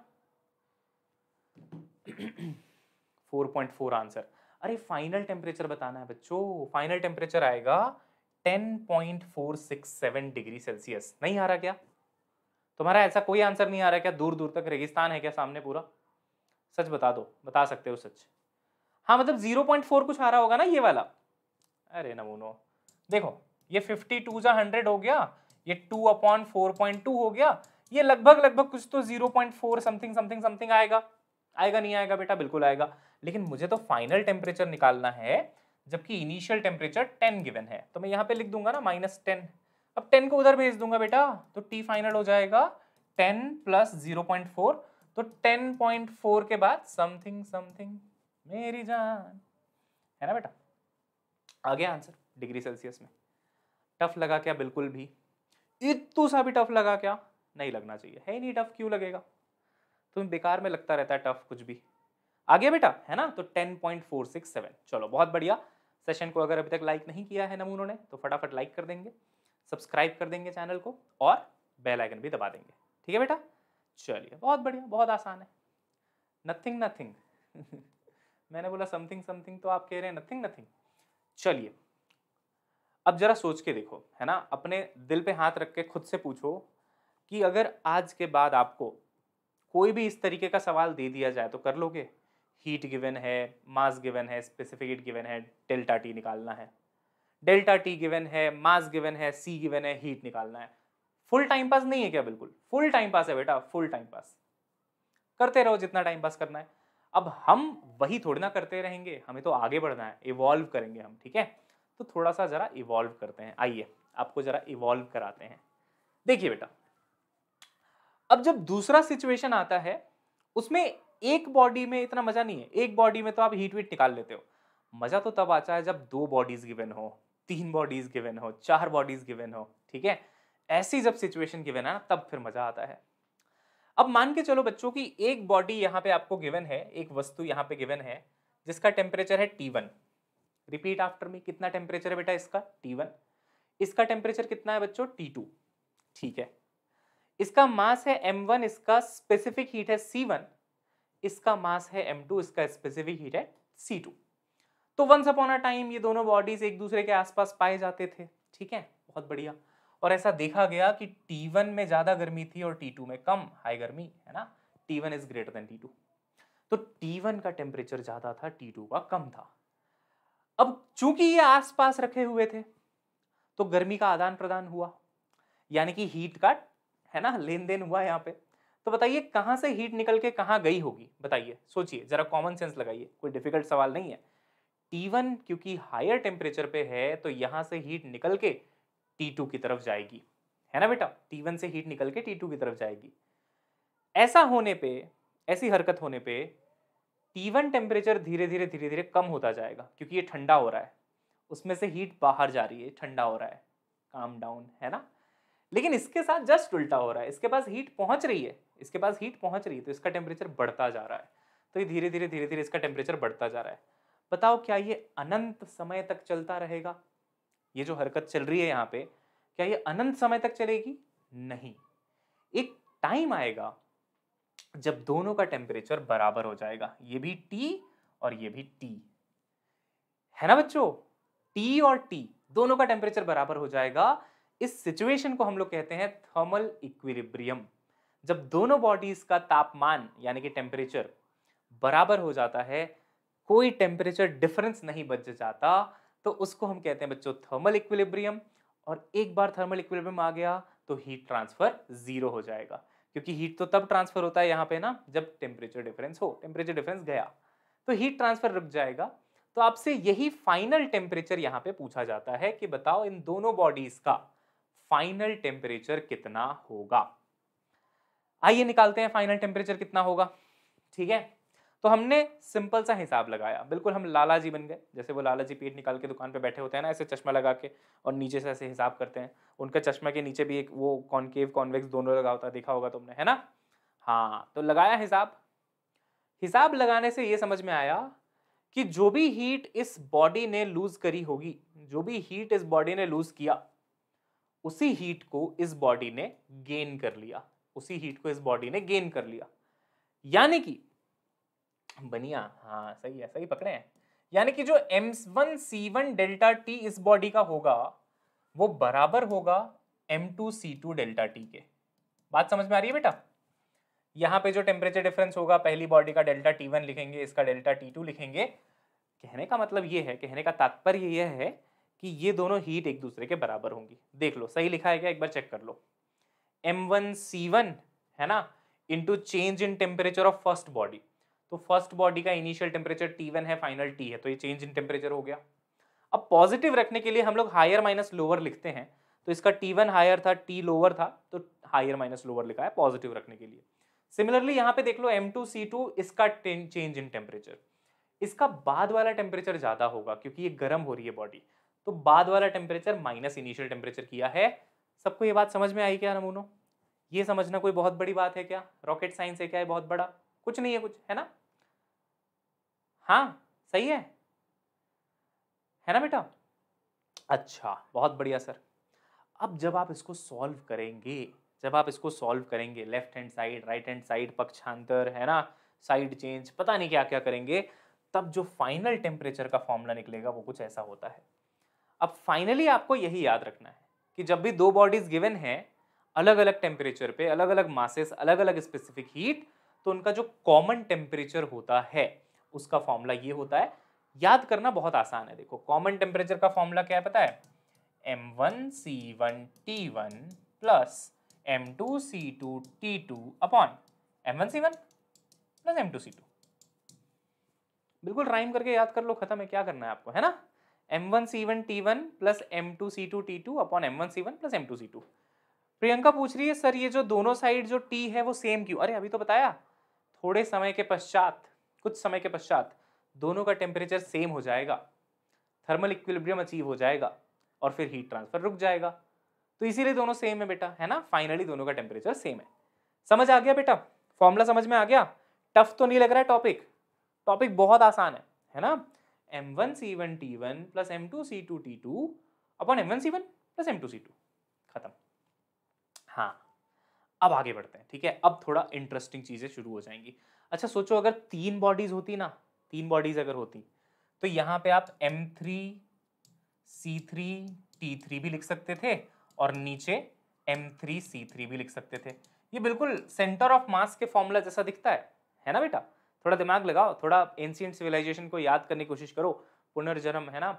A: 4.4 आंसर अरे फाइनल टेम्परेचर बताना है बच्चों फाइनल टेम्परेचर आएगा 10.467 डिग्री सेल्सियस नहीं आ रहा क्या तुम्हारा ऐसा कोई आंसर नहीं आ रहा क्या दूर दूर तक रेगिस्तान है क्या सामने पूरा सच बता दो बता सकते हो सच हाँ मतलब जीरो पॉइंट फोर कुछ आ रहा होगा ना ये वाला अरे नमूनो देखो ये फिफ्टी टू जो हंड्रेड हो गया ये two upon four point two हो गया ये लगभग लगभग कुछ तो zero point four something something something आएगा आएगा नहीं आएगा बेटा बिल्कुल आएगा लेकिन मुझे तो फाइनल टेम्परेचर निकालना है जबकि इनिशियल टेम्परेचर टेन गिवन है तो मैं यहाँ पे लिख दूंगा ना माइनस टेन अब टेन को उधर भेज दूंगा बेटा तो टी फाइनल हो जाएगा ten plus zero point four तो टेन पॉइंट फोर के बाद समथिंग समथिंग मेरी जान है ना बेटा आ गया आंसर डिग्री सेल्सियस में टफ लगा क्या बिल्कुल भी इतू सा भी टफ लगा क्या नहीं लगना चाहिए है नहीं टफ क्यों लगेगा तुम्हें बेकार में लगता रहता है टफ कुछ भी आ गया बेटा है ना तो 10.467 चलो बहुत बढ़िया सेशन को अगर अभी तक लाइक नहीं किया है नमूनों ने तो फटाफट लाइक कर देंगे सब्सक्राइब कर देंगे चैनल को और बेल आइकन भी दबा देंगे ठीक है बेटा चलिए बहुत बढ़िया बहुत आसान है नथिंग नथिंग मैंने बोला समथिंग समथिंग तो आप कह रहे हैं नथिंग नथिंग चलिए अब जरा सोच के देखो है ना अपने दिल पे हाथ रख के खुद से पूछो कि अगर आज के बाद आपको कोई भी इस तरीके का सवाल दे दिया जाए तो कर लोगे हीट गिवन है मास गिवन है स्पेसिफिक हीट गिवन है डेल्टा टी निकालना है डेल्टा टी गिवन है मास गिवन है सी गिवन है हीट निकालना है फुल टाइम पास नहीं है क्या बिल्कुल फुल टाइम पास है बेटा फुल टाइम पास करते रहो जितना टाइम पास करना है अब हम वही थोड़ी ना करते रहेंगे हमें तो आगे बढ़ना है इवॉल्व करेंगे हम ठीक है तो थोड़ा सा जरा इवॉल्व करते हैं आइए आपको जरा इवॉल्व कराते हैं देखिए बेटा अब जब दूसरा सिचुएशन आता है उसमें एक बॉडी में इतना मजा नहीं है एक बॉडी में तो आप हीट वीट निकाल लेते हो मजा तो तब आता है जब दो बॉडीज गिवन हो तीन बॉडीज गिवन हो चार बॉडीज गिवन हो ठीक है ऐसी जब सिचुएशन गिवन है ना तब फिर मजा आता है अब मान के चलो बच्चों की एक बॉडी यहाँ पे आपको गिवन है एक वस्तु यहाँ पे गिवन है जिसका टेम्परेचर है T one repeat after me कितना टेम्परेचर है बेटा इसका टी वन इसका टेम्परेचर कितना है बच्चों टी टू ठीक है इसका मास है एम वन इसका स्पेसिफिक हीट है सी वन इसका मास है एम टू इसका स्पेसिफिक हीट है सी टू तो वंस अपॉन अ टाइम ये दोनों बॉडीज एक दूसरे के आसपास पाए जाते थे ठीक है बहुत बढ़िया और ऐसा देखा गया कि T1 में ज़्यादा गर्मी थी और टी टू में कम हाई गर्मी है ना T1 one is greater than T तो T1 का टेम्परेचर ज़्यादा था टी टू का कम था अब चूंकि ये आसपास रखे हुए थे तो गर्मी का आदान प्रदान हुआ यानी कि हीट का है ना लेन देन हुआ यहाँ पे तो बताइए कहाँ से हीट निकल के कहाँ गई होगी बताइए सोचिए जरा कॉमन सेंस लगाइए कोई डिफिकल्ट सवाल नहीं है T1 क्योंकि हायर टेम्परेचर पे है तो यहाँ से हीट निकल के टी टू की तरफ जाएगी है ना बेटा वन से हीट निकल के टी टू की तरफ जाएगी ऐसा होने पे ऐसी हरकत होने पे वन टेम्परेचर धीरे धीरे धीरे धीरे कम होता जाएगा क्योंकि ये ठंडा हो रहा है उसमें से हीट बाहर जा रही है ठंडा हो रहा है काम डाउन है ना लेकिन इसके साथ जस्ट उल्टा हो रहा है इसके पास हीट पहुंच रही है इसके पास हीट पहुंच रही है तो इसका टेम्परेचर बढ़ता जा रहा है तो ये धीरे धीरे धीरे धीरे इसका टेम्परेचर बढ़ता जा रहा है बताओ क्या ये अनंत समय तक चलता रहेगा ये जो हरकत चल रही है यहाँ पे क्या ये अनंत समय तक चलेगी नहीं एक टाइम आएगा जब दोनों का टेम्परेचर बराबर हो जाएगा ये भी टी और ये भी टी है ना बच्चों टी और टी दोनों का टेम्परेचर बराबर हो जाएगा इस सिचुएशन को हम लोग कहते हैं थर्मल इक्विलिब्रियम जब दोनों बॉडीज का तापमान यानी कि टेम्परेचर बराबर हो जाता है कोई टेम्परेचर डिफरेंस नहीं बच जाता तो उसको हम कहते हैं बच्चों थर्मल इक्विलिब्रियम और एक बार थर्मल इक्विलिब्रियम आ गया तो हीट ट्रांसफर जीरो हो जाएगा क्योंकि हीट तो तब ट्रांसफर होता है यहाँ पे ना जब टेम्परेचर डिफरेंस हो टेम्परेचर डिफरेंस गया तो हीट ट्रांसफर रुक जाएगा तो आपसे यही फाइनल टेम्परेचर यहाँ पे पूछा जाता है कि बताओ इन दोनों बॉडीज का फाइनल टेम्परेचर कितना होगा आइए निकालते हैं फाइनल टेम्परेचर कितना होगा ठीक है तो हमने सिंपल सा हिसाब लगाया बिल्कुल हम लाला जी बन गए जैसे वो लाला जी पेट निकाल के दुकान पे बैठे होते हैं ना ऐसे चश्मा लगा के और नीचे से ऐसे हिसाब करते हैं उनका चश्मा के नीचे भी एक वो कॉन्केव कॉन्वेक्स दोनों लगा होता है देखा होगा तुमने है ना हाँ तो लगाया हिसाब हिसाब लगाने से ये समझ में आया कि जो भी हीट इस बॉडी ने लूज करी होगी जो भी हीट इस बॉडी ने लूज किया उसी हीट को इस बॉडी ने गेन कर लिया उसी हीट को इस बॉडी ने गेन कर लिया यानी कि बनिया हाँ सही है सही पकड़े हैं यानी कि जो M one C one delta T इस बॉडी का होगा वो बराबर होगा M two C two delta T के बात समझ में आ रही है बेटा यहाँ पे जो टेम्परेचर डिफरेंस होगा पहली बॉडी का डेल्टा टी वन लिखेंगे इसका डेल्टा टी टू लिखेंगे कहने का मतलब ये है कहने का तात्पर्य यह है कि ये दोनों हीट एक दूसरे के बराबर होंगी देख लो सही लिखा है क्या एक बार चेक कर लो एम वन सी वन है ना into change in temperature of first body तो फर्स्ट बॉडी का इनिशियल टेम्परेचर टी वन है फाइनल टी है तो ये चेंज इन टेम्परेचर हो गया अब पॉजिटिव रखने के लिए हम लोग हायर माइनस लोअर लिखते हैं तो इसका टी वन हायर था टी लोअर था तो हायर माइनस लोअर लिखा है पॉजिटिव रखने के लिए सिमिलरली यहाँ पे देख लो एम टू सी टू इसका चेंज इन टेम्परेचर इसका बाद वाला टेम्परेचर ज़्यादा होगा क्योंकि ये गर्म हो रही है बॉडी तो बाद वाला टेम्परेचर माइनस इनिशियल टेम्परेचर किया है सबको ये बात समझ में आई क्या नमूनो ये समझना कोई बहुत बड़ी बात है क्या रॉकेट साइंस है क्या है बहुत बड़ा कुछ नहीं है कुछ है ना हाँ सही है है ना बेटा अच्छा बहुत बढ़िया सर अब जब आप इसको सॉल्व करेंगे जब आप इसको सॉल्व करेंगे left hand side right hand side पक्षांतर है ना साइड चेंज पता नहीं क्या क्या करेंगे तब जो फाइनल टेम्परेचर का फॉर्मूला निकलेगा वो कुछ ऐसा होता है अब फाइनली आपको यही याद रखना है कि जब भी दो बॉडीज गिवन है अलग अलग टेम्परेचर पे अलग अलग मासेस अलग अलग स्पेसिफिक हीट तो उनका जो कॉमन टेम्परेचर होता है उसका फॉर्मूला ये होता है याद करना बहुत आसान है देखो कॉमन टेम्परेचर का फॉर्मूला क्या है पता है M one C one T one plus M two C two T two upon M one C one plus M two C two बिल्कुल राइम करके याद कर लो खत्म है क्या करना है आपको है ना M one C one T one plus M two C two T two upon M one C one plus M two C two Priyanka पूछ रही है सर ये जो दोनों साइड जो टी है वो सेम क्यों अरे अभी तो बताया थोड़े समय के पश्चात कुछ समय के पश्चात दोनों का टेम्परेचर सेम हो जाएगा थर्मल इक्विलिब्रियम अचीव हो जाएगा और फिर हीट ट्रांसफर रुक जाएगा तो इसीलिए दोनों सेम है बेटा है ना फाइनली दोनों का टेम्परेचर सेम है समझ आ गया बेटा फॉर्मूला समझ में आ गया टफ तो नहीं लग रहा है टॉपिक टॉपिक बहुत आसान है है ना M one C one T one plus M two C two T two upon M one C one plus M two C two खत्म हाँ अब आगे बढ़ते हैं ठीक है अब थोड़ा इंटरेस्टिंग चीज़ें शुरू हो जाएंगी अच्छा सोचो अगर तीन बॉडीज होती ना तीन बॉडीज अगर होती तो यहाँ पे आप M three C three T three भी लिख सकते थे और नीचे एम थ्री सी थ्री भी लिख सकते थे ये बिल्कुल सेंटर ऑफ मास के फॉर्मूला जैसा दिखता है है ना बेटा थोड़ा दिमाग लगाओ थोड़ा एंशियंट सिविलाइजेशन को याद करने की कोशिश करो पुनर्जन्म है ना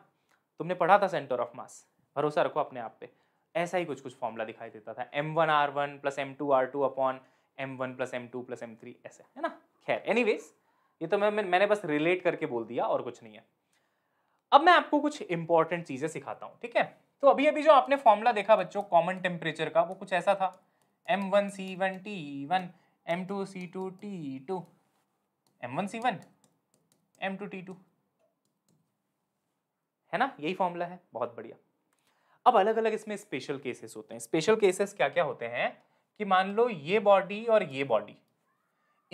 A: तुमने पढ़ा था सेंटर ऑफ मास भरोसा रखो अपने आप पे ऐसा ही कुछ कुछ फॉर्मूला दिखाई देता था M one R one plus M two R two upon M one plus M two plus M three ऐसे है ना खैर वेज ये तो मैं मैंने बस रिलेट करके बोल दिया और कुछ नहीं है अब मैं आपको कुछ इंपॉर्टेंट चीज़ें सिखाता हूँ ठीक है तो अभी अभी जो आपने फॉर्मूला देखा बच्चों कॉमन टेम्परेचर का वो कुछ ऐसा था M one C one T one M two C two T two M one C one M two T two है ना यही फॉर्मूला है बहुत बढ़िया अब अलग अलग इसमें स्पेशल केसेस होते हैं स्पेशल केसेस क्या क्या होते हैं कि मान लो ये बॉडी और ये बॉडी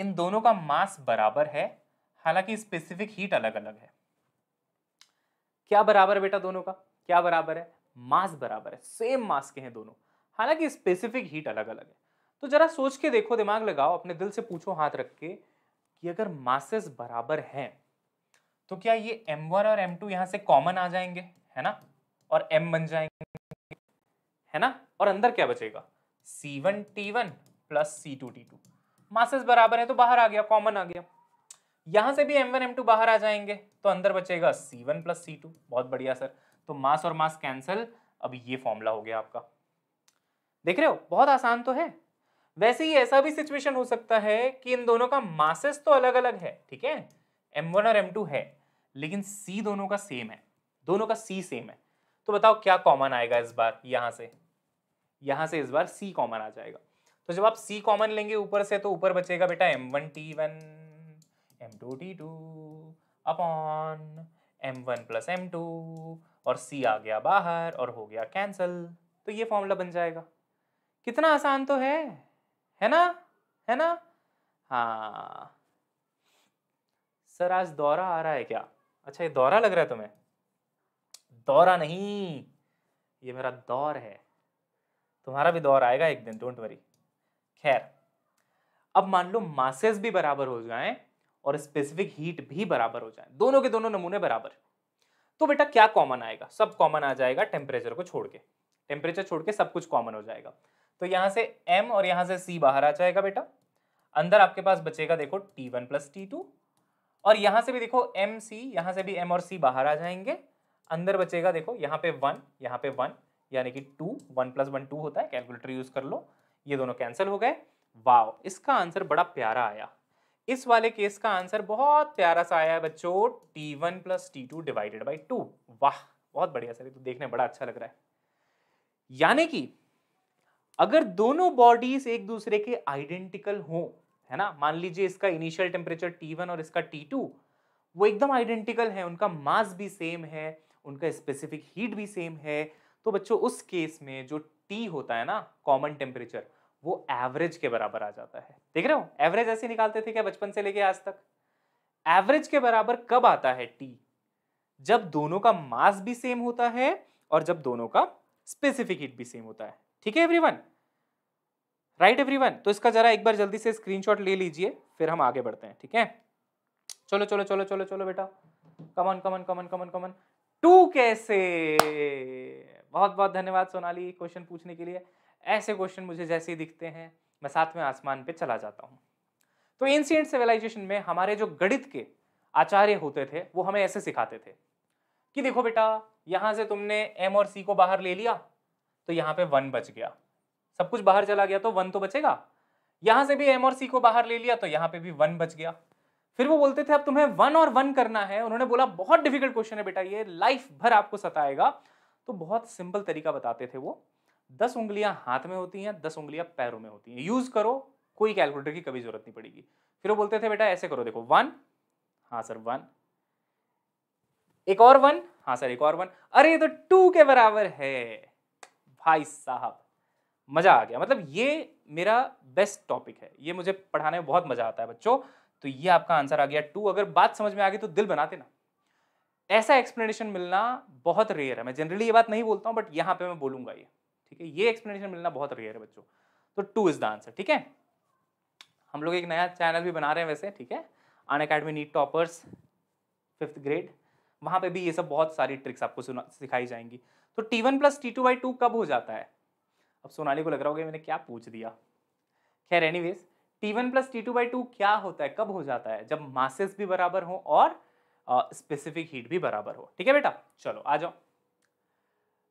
A: इन दोनों का मास बराबर है हालांकि स्पेसिफिक हीट अलग अलग है क्या बराबर बेटा दोनों का क्या बराबर है मास बराबर है सेम मास के हैं दोनों हालांकि स्पेसिफिक हीट अलग अलग है तो जरा सोच के देखो दिमाग लगाओ अपने दिल से पूछो हाथ रख के कि अगर मासेस बराबर हैं तो क्या ये m1 और m2 टू यहाँ से कॉमन आ जाएंगे है ना और m बन जाएंगे है ना और अंदर क्या बचेगा C one T one plus C two T two masses बराबर है तो बाहर आ गया कॉमन आ गया यहां से भी एम वन एम टू बाहर आ जाएंगे तो अंदर बचेगा C one plus C two बहुत बढ़िया सर तो मास और मास कैंसिल अब ये फॉर्मूला हो गया आपका देख रहे हो बहुत आसान तो है वैसे ही ऐसा भी सिचुएशन हो सकता है कि इन दोनों का मासेस तो अलग अलग है ठीक है एम वन और एम टू है लेकिन सी दोनों का सेम है दोनों का सी सेम है तो बताओ क्या कॉमन आएगा इस बार यहां से यहाँ से इस बार सी कॉमन आ जाएगा तो जब आप सी कॉमन लेंगे ऊपर से तो ऊपर बचेगा बेटा M one T one M two T two upon M one plus M two और सी आ गया बाहर और हो गया कैंसल तो ये फॉर्मूला बन जाएगा कितना आसान तो है है ना है ना हाँ सर आज दौरा आ रहा है क्या अच्छा ये दौरा लग रहा है तुम्हें दौरा नहीं ये मेरा दौर है तुम्हारा भी दौर आएगा एक दिन डोंट वरी खैर अब मान लो मासेस भी बराबर हो जाए और स्पेसिफिक हीट भी बराबर हो जाए दोनों के दोनों नमूने बराबर तो बेटा क्या कॉमन आएगा सब कॉमन आ जाएगा टेम्परेचर को छोड़ के टेम्परेचर छोड़ के सब कुछ कॉमन हो जाएगा तो यहाँ से एम और यहाँ से सी बाहर आ जाएगा बेटा अंदर आपके पास बचेगा देखो T one plus T two और यहाँ से भी देखो एम सी यहाँ से भी एम और सी बाहर आ जाएंगे अंदर बचेगा देखो यहाँ पे वन यहाँ पे वन यानी कि two one plus one two होता है कैलकुलेटर यूज़ कर लो ये दोनों कैंसिल हो गए वाव इसका आंसर बड़ा प्यारा आया इस वाले केस का आंसर बहुत प्यारा सा आया है बच्चों T one plus T two divided by two वाह बहुत बढ़िया सर ये तो देखने बड़ा अच्छा लग रहा है यानी कि अगर दोनों बॉडीज एक दूसरे के आइडेंटिकल हो है ना मान लीजिए इसका इनिशियल टेम्परेचर टी वन और इसका टी टू वो एकदम आइडेंटिकल है उनका मास भी सेम है उनका स्पेसिफिक हीट भी सेम है तो बच्चों उस केस में जो टी होता है ना कॉमन टेम्परेचर वो एवरेज के बराबर आ जाता है देख रहे हो एवरेज ऐसे निकालते थे क्या बचपन से लेके आज तक एवरेज के बराबर कब आता है टी जब दोनों का मास भी सेम होता है और जब दोनों का स्पेसिफिक हीट भी सेम होता है ठीक है एवरीवन राइट एवरीवन तो इसका जरा एक बार जल्दी से स्क्रीनशॉट ले लीजिए फिर हम आगे बढ़ते हैं ठीक है चलो चलो चलो चलो चलो बेटा कमन कमन कमन कमन कमन टू कैसे बहुत बहुत धन्यवाद सोनाली क्वेश्चन पूछने के लिए ऐसे क्वेश्चन मुझे जैसे ही दिखते हैं मैं साथ में आसमान पे चला जाता हूँ तो एंशियंट सिविलाइजेशन में हमारे जो गणित के आचार्य होते थे वो हमें ऐसे सिखाते थे कि देखो बेटा यहाँ से तुमने एम और सी को बाहर ले लिया तो यहाँ पे वन बच गया सब कुछ बाहर चला गया तो वन तो बचेगा यहाँ से भी एम और सी को बाहर ले लिया तो यहाँ पे भी वन बच गया फिर वो बोलते थे अब तुम्हें वन और वन करना है उन्होंने बोला बहुत डिफिकल्ट क्वेश्चन है बेटा ये लाइफ भर आपको सताएगा तो बहुत सिंपल तरीका बताते थे वो दस उंगलियां हाथ में होती हैं दस उंगलियां पैरों में होती हैं यूज करो कोई कैलकुलेटर की कभी जरूरत नहीं पड़ेगी फिर वो बोलते थे बेटा ऐसे करो देखो वन हाँ सर वन एक और वन हाँ सर एक और वन अरे ये तो टू के बराबर है भाई साहब मजा आ गया मतलब ये मेरा बेस्ट टॉपिक है ये मुझे पढ़ाने में बहुत मजा आता है बच्चों तो ये आपका आंसर आ गया टू अगर बात समझ में आ गई तो दिल बनाते ना ऐसा एक्सप्लेनेशन मिलना बहुत रेयर है मैं जनरली ये बात नहीं बोलता हूँ बट यहाँ पे मैं बोलूंगा ये ठीक है ये एक्सप्लेनेशन मिलना बहुत रेयर है बच्चों तो टू इज़ द आंसर ठीक है हम लोग एक नया चैनल भी बना रहे हैं वैसे ठीक है अन academy NEET toppers fifth grade वहाँ पे भी ये सब बहुत सारी ट्रिक्स आपको सुना सिखाई जाएंगी तो T one plus T two by two कब हो जाता है अब सोनाली को लग रहा होगा मैंने क्या पूछ दिया खैर anyways T one plus T two by two क्या होता है कब हो जाता है जब मासेस भी बराबर हो और स्पेसिफिक हीट भी बराबर हो ठीक है बेटा चलो आ जाओ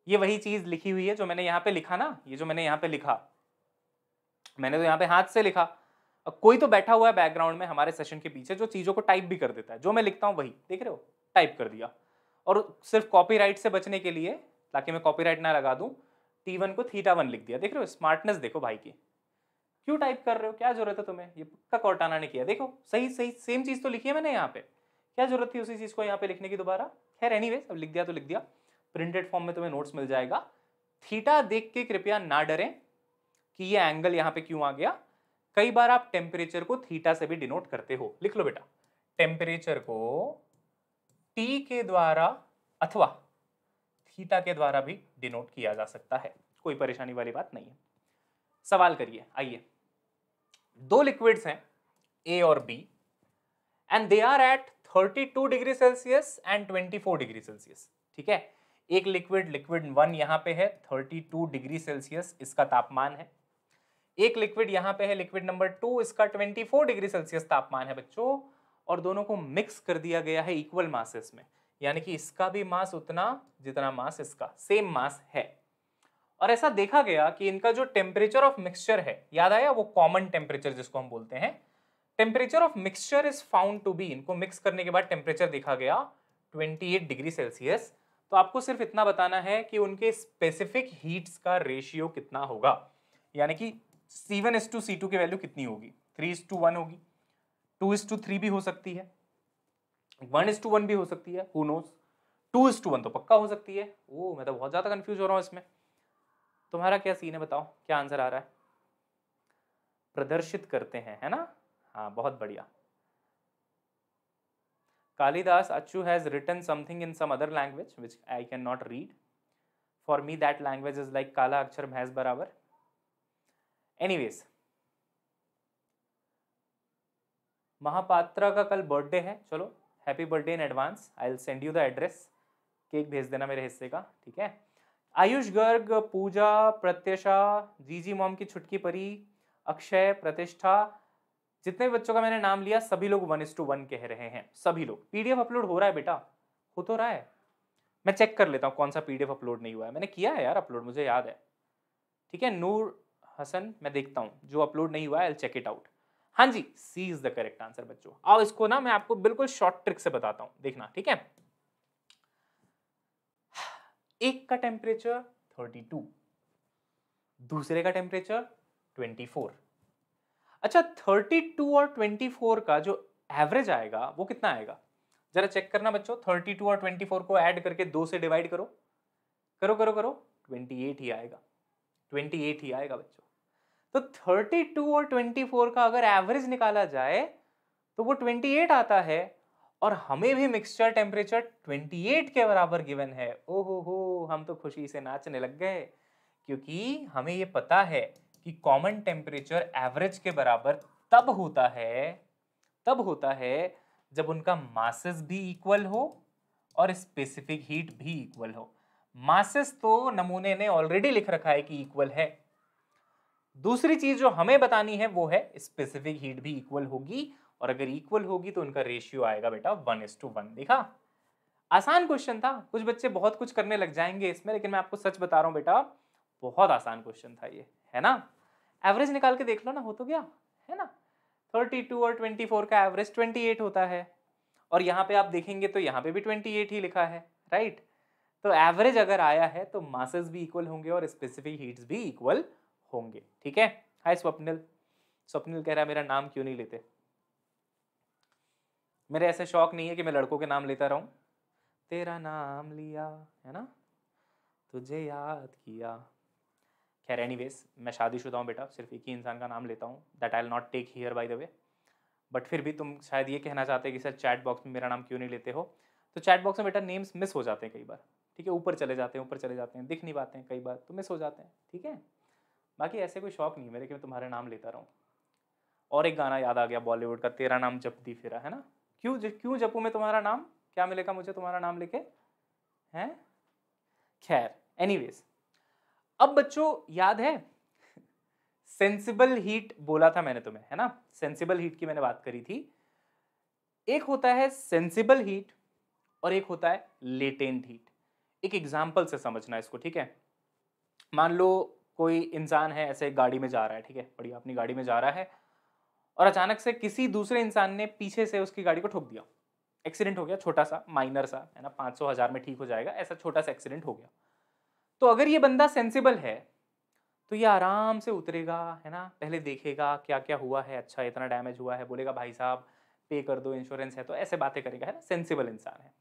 A: ये वही चीज लिखी हुई है जो मैंने यहाँ पे लिखा ना ये जो मैंने यहाँ पे लिखा मैंने तो यहाँ पे हाथ से लिखा कोई तो बैठा हुआ है बैकग्राउंड में हमारे सेशन के पीछे जो चीज़ों को टाइप भी कर देता है जो मैं लिखता हूँ वही देख रहे हो टाइप कर दिया और सिर्फ कॉपी से बचने के लिए ताकि मैं कॉपी ना लगा दू टी को थीटा वन लिख दिया देख रहे हो स्मार्टनेस देखो भाई की क्यों टाइप कर रहे हो क्या जरूरत है तुम्हें ये पक्का कौटाना ने किया देखो सही सही सेम चीज़ तो लिखी है मैंने यहाँ पे क्या जरूरत थी उसी चीज़ को यहाँ पे लिखने की दोबारा खैर एनीवेज अब लिख दिया तो लिख दिया प्रिंटेड फॉर्म में तुम्हें नोट्स मिल जाएगा थीटा देख के कृपया ना डरें कि ये एंगल यहाँ पे क्यों आ गया कई बार आप टेम्परेचर को थीटा से भी डिनोट करते हो लिख लो बेटा टेम्परेचर को टी के द्वारा अथवा थीटा के द्वारा भी डिनोट किया जा सकता है कोई परेशानी वाली बात नहीं है सवाल करिए आइए दो लिक्विड्स हैं ए और B and they are at 32 degree Celsius and 24 degree Celsius ठीक है एक लिक्विड लिक्विड वन यहां पे है 32 डिग्री सेल्सियस इसका तापमान है एक लिक्विड यहाँ पे है लिक्विड नंबर टू इसका 24 डिग्री सेल्सियस तापमान है बच्चों और दोनों को मिक्स कर दिया गया है इक्वल मासेस में यानी कि इसका भी मास उतना जितना मास इसका सेम मास है और ऐसा देखा गया कि इनका जो टेम्परेचर ऑफ मिक्सचर है याद आया वो कॉमन टेम्परेचर जिसको हम बोलते हैं temperature of mixture is found to be इनको मिक्स करने के बाद टेम्परेचर देखा गया 28 डिग्री सेल्सियस तो आपको सिर्फ इतना बताना है कि उनके स्पेसिफिक हीट्स का रेशियो कितना होगा यानी कि C one is to C two की वैल्यू कितनी होगी थ्री इज टू वन होगी टू इज टू थ्री भी हो सकती है वन इज टू वन भी हो सकती है who knows two is to one तो पक्का हो सकती है वो मैं तो बहुत ज़्यादा कन्फ्यूज हो रहा हूँ इसमें तुम्हारा क्या सीन है बताओ क्या आंसर आ रहा है प्रदर्शित करते हैं है ना हाँ बहुत बढ़िया कालिदास अच्छू has written something in some other language which I can not read for me that language is like काला अक्षर भैंस बराबर एनीवेज महापात्रा का कल बर्थडे है चलो happy birthday in advance I will send you the address cake भेज देना मेरे हिस्से का ठीक है आयुष गर्ग पूजा प्रत्यशा जीजी मॉम की छुटकी परी अक्षय प्रतिष्ठा जितने बच्चों का मैंने नाम लिया सभी लोग वन इस टू वन कह रहे हैं सभी लोग पीडीएफ अपलोड हो रहा है बेटा हो तो रहा है मैं चेक कर लेता हूँ कौन सा पीडीएफ अपलोड नहीं हुआ है मैंने किया है यार अपलोड मुझे याद है ठीक है नूर हसन मैं देखता हूँ जो अपलोड नहीं हुआ है चेक इट आउट हाँ जी C is the correct answer बच्चों आओ इसको ना मैं आपको बिल्कुल शॉर्ट ट्रिक से बताता हूँ देखना ठीक है एक का टेम्परेचर 32, दूसरे का टेम्परेचर 24. अच्छा 32 और 24 का जो एवरेज आएगा वो कितना आएगा जरा चेक करना बच्चों 32 और 24 को ऐड करके दो से डिवाइड करो करो करो करो 28 ही आएगा 28 ही आएगा बच्चों तो 32 और 24 का अगर एवरेज निकाला जाए तो वो 28 आता है और हमें भी मिक्सचर टेम्परेचर 28 के बराबर गिवन है ओहो हो हम तो खुशी से नाचने लग गए क्योंकि हमें ये पता है कि कॉमन टेम्परेचर एवरेज के बराबर तब होता है तब होता है जब उनका मासेस भी इक्वल हो और स्पेसिफिक हीट भी इक्वल हो मासेस तो नमूने ने ऑलरेडी लिख रखा है कि इक्वल है दूसरी चीज जो हमें बतानी है वो है स्पेसिफिक हीट भी इक्वल होगी और अगर इक्वल होगी तो उनका रेशियो आएगा बेटा वन एस टू वन देखा आसान क्वेश्चन था कुछ बच्चे बहुत कुछ करने लग जाएंगे इसमें लेकिन मैं आपको सच बता रहा हूँ बेटा बहुत आसान क्वेश्चन था ये है ना एवरेज निकाल के देख लो ना हो तो गया है ना थर्टी टू और ट्वेंटी फोर का एवरेज ट्वेंटी एट होता है और यहाँ पे आप देखेंगे तो यहाँ पे भी ट्वेंटी एट ही लिखा है राइट तो एवरेज अगर आया है तो मासेस भी इक्वल होंगे और स्पेसिफिक हीट्स भी इक्वल होंगे ठीक है हाय स्वप्निल स्वप्निल कह रहा है मेरा नाम क्यों नहीं लेते मेरे ऐसे शौक नहीं है कि मैं लड़कों के नाम लेता रहूँ तेरा नाम लिया है ना तुझे याद किया खैर एनी मैं शादीशुदा हूँ बेटा सिर्फ एक ही इंसान का नाम लेता हूँ that I not take here by the way but फिर भी तुम शायद ये कहना चाहते हैं कि सर चैट बॉक्स में मेरा नाम क्यों नहीं लेते हो तो चैट बॉक्स में बेटा नेम्स मिस हो जाते हैं कई बार ठीक है ऊपर चले जाते हैं ऊपर चले जाते हैं दिख नहीं पाते हैं कई बार तो मिस हो जाते हैं ठीक है बाकी ऐसे कोई शौक नहीं है मेरे कि मैं तुम्हारे नाम लेता रहूँ और एक गाना याद आ गया बॉलीवुड का तेरा नाम दी फिरा है ना क्यों क्यों जपू मैं तुम्हारा नाम क्या मिलेगा मुझे तुम्हारा नाम लेके हैं खैर एनीवेज अब बच्चों याद है सेंसिबल हीट बोला था मैंने तुम्हें है ना सेंसिबल हीट की मैंने बात करी थी एक होता है सेंसिबल हीट और एक होता है लेटेंट हीट एक एग्जाम्पल से समझना इसको ठीक है मान लो कोई इंसान है ऐसे गाड़ी में जा रहा है ठीक है बढ़िया अपनी गाड़ी में जा रहा है और अचानक से किसी दूसरे इंसान ने पीछे से उसकी गाड़ी को ठोक दिया एक्सीडेंट हो गया छोटा सा माइनर सा है ना पाँच सौ हज़ार में ठीक हो जाएगा ऐसा छोटा सा एक्सीडेंट हो गया तो अगर ये बंदा सेंसिबल है तो ये आराम से उतरेगा है ना पहले देखेगा क्या क्या हुआ है अच्छा इतना डैमेज हुआ है बोलेगा भाई साहब पे कर दो इंश्योरेंस है तो ऐसे बातें करेगा है ना सेंसिबल इंसान है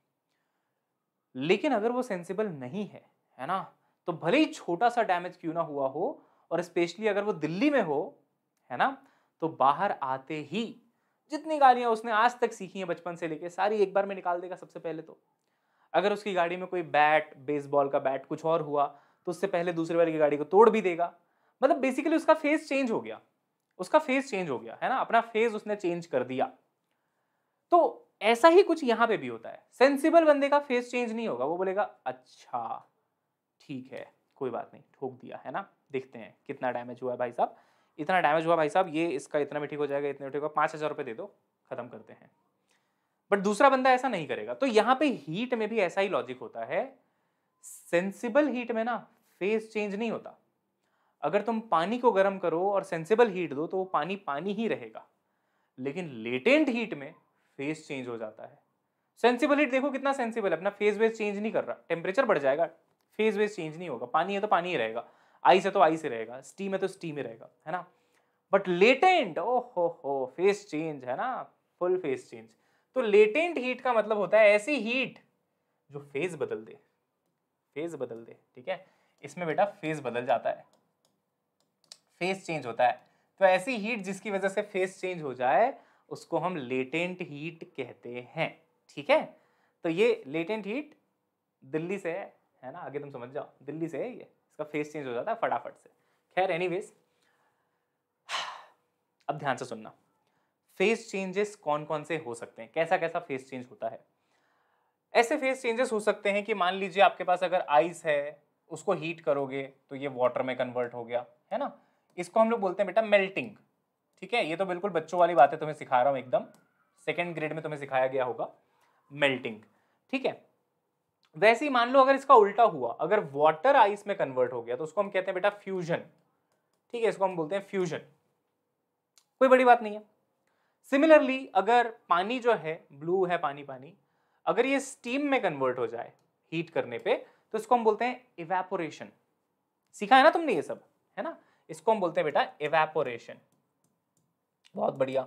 A: लेकिन अगर वो सेंसिबल नहीं है है ना तो भले ही छोटा सा डैमेज क्यों ना हुआ हो और स्पेशली अगर वो दिल्ली में हो है ना तो बाहर आते ही जितनी गालियां उसने आज तक सीखी हैं बचपन से लेके सारी एक बार में निकाल देगा सबसे पहले तो अगर उसकी गाड़ी में कोई बैट बेसबॉल का बैट कुछ और हुआ तो उससे पहले दूसरे वाले की गाड़ी को तोड़ भी देगा मतलब बेसिकली उसका फेस चेंज हो गया उसका फेस चेंज हो गया है ना अपना फेस उसने चेंज कर दिया तो ऐसा ही कुछ यहाँ पे भी होता है सेंसिबल बंदे का फेस चेंज नहीं होगा वो बोलेगा अच्छा ठीक है कोई बात नहीं ठोक दिया है ना देखते हैं कितना डैमेज हुआ है भाई साहब इतना डैमेज हुआ भाई साहब ये इसका इतना भी ठीक हो जाएगा इतना ठीक होगा पाँच हज़ार रुपये दे दो ख़त्म करते हैं बट दूसरा बंदा ऐसा नहीं करेगा तो यहाँ पे हीट में भी ऐसा ही लॉजिक होता है सेंसिबल हीट में ना फेस चेंज नहीं होता अगर तुम पानी को गर्म करो और सेंसिबल हीट दो तो वो पानी पानी ही रहेगा लेकिन लेटेंट हीट में फेस चेंज हो जाता है सेंसिबल हीट देखो कितना सेंसिबल है अपना फेस वेज चेंज नहीं कर रहा टेम्परेचर बढ़ जाएगा फेज वेज चेंज नहीं होगा पानी है तो पानी ही रहेगा आई से तो आई से रहेगा स्टीम है तो स्टीम ही रहेगा है ना बट लेटेंट ओ हो हो फेस चेंज है ना फुल फेस चेंज तो लेटेंट हीट का मतलब होता है ऐसी हीट जो फेज बदल दे फेज बदल दे ठीक है इसमें बेटा फेज बदल जाता है फेज चेंज होता है तो ऐसी हीट जिसकी वजह से फेस चेंज हो जाए उसको हम लेटेंट हीट कहते हैं ठीक है तो ये लेटेंट हीट दिल्ली से है है ना आगे तुम समझ जाओ दिल्ली से है ये उसका फेस चेंज हो जाता है फटाफट से खैर एनी अब ध्यान से सुनना फेस चेंजेस कौन कौन से हो सकते हैं कैसा कैसा फेस चेंज होता है ऐसे फेस चेंजेस हो सकते हैं कि मान लीजिए आपके पास अगर आइस है उसको हीट करोगे तो ये वाटर में कन्वर्ट हो गया है ना इसको हम लोग बोलते हैं बेटा मेल्टिंग ठीक है ये तो बिल्कुल बच्चों वाली बात है तुम्हें सिखा रहा हूँ एकदम सेकेंड ग्रेड में तुम्हें सिखाया गया होगा मेल्टिंग ठीक है वैसे ही मान लो अगर इसका उल्टा हुआ अगर वाटर आइस में कन्वर्ट हो गया तो उसको हम कहते हैं बेटा फ्यूजन ठीक है इसको हम बोलते हैं फ्यूजन कोई बड़ी बात नहीं है सिमिलरली अगर पानी जो है ब्लू है पानी पानी अगर ये स्टीम में कन्वर्ट हो जाए हीट करने पे तो इसको हम बोलते हैं इवेपोरेशन सीखा है ना तुमने ये सब है ना इसको हम बोलते हैं बेटा इवेपोरेशन बहुत बढ़िया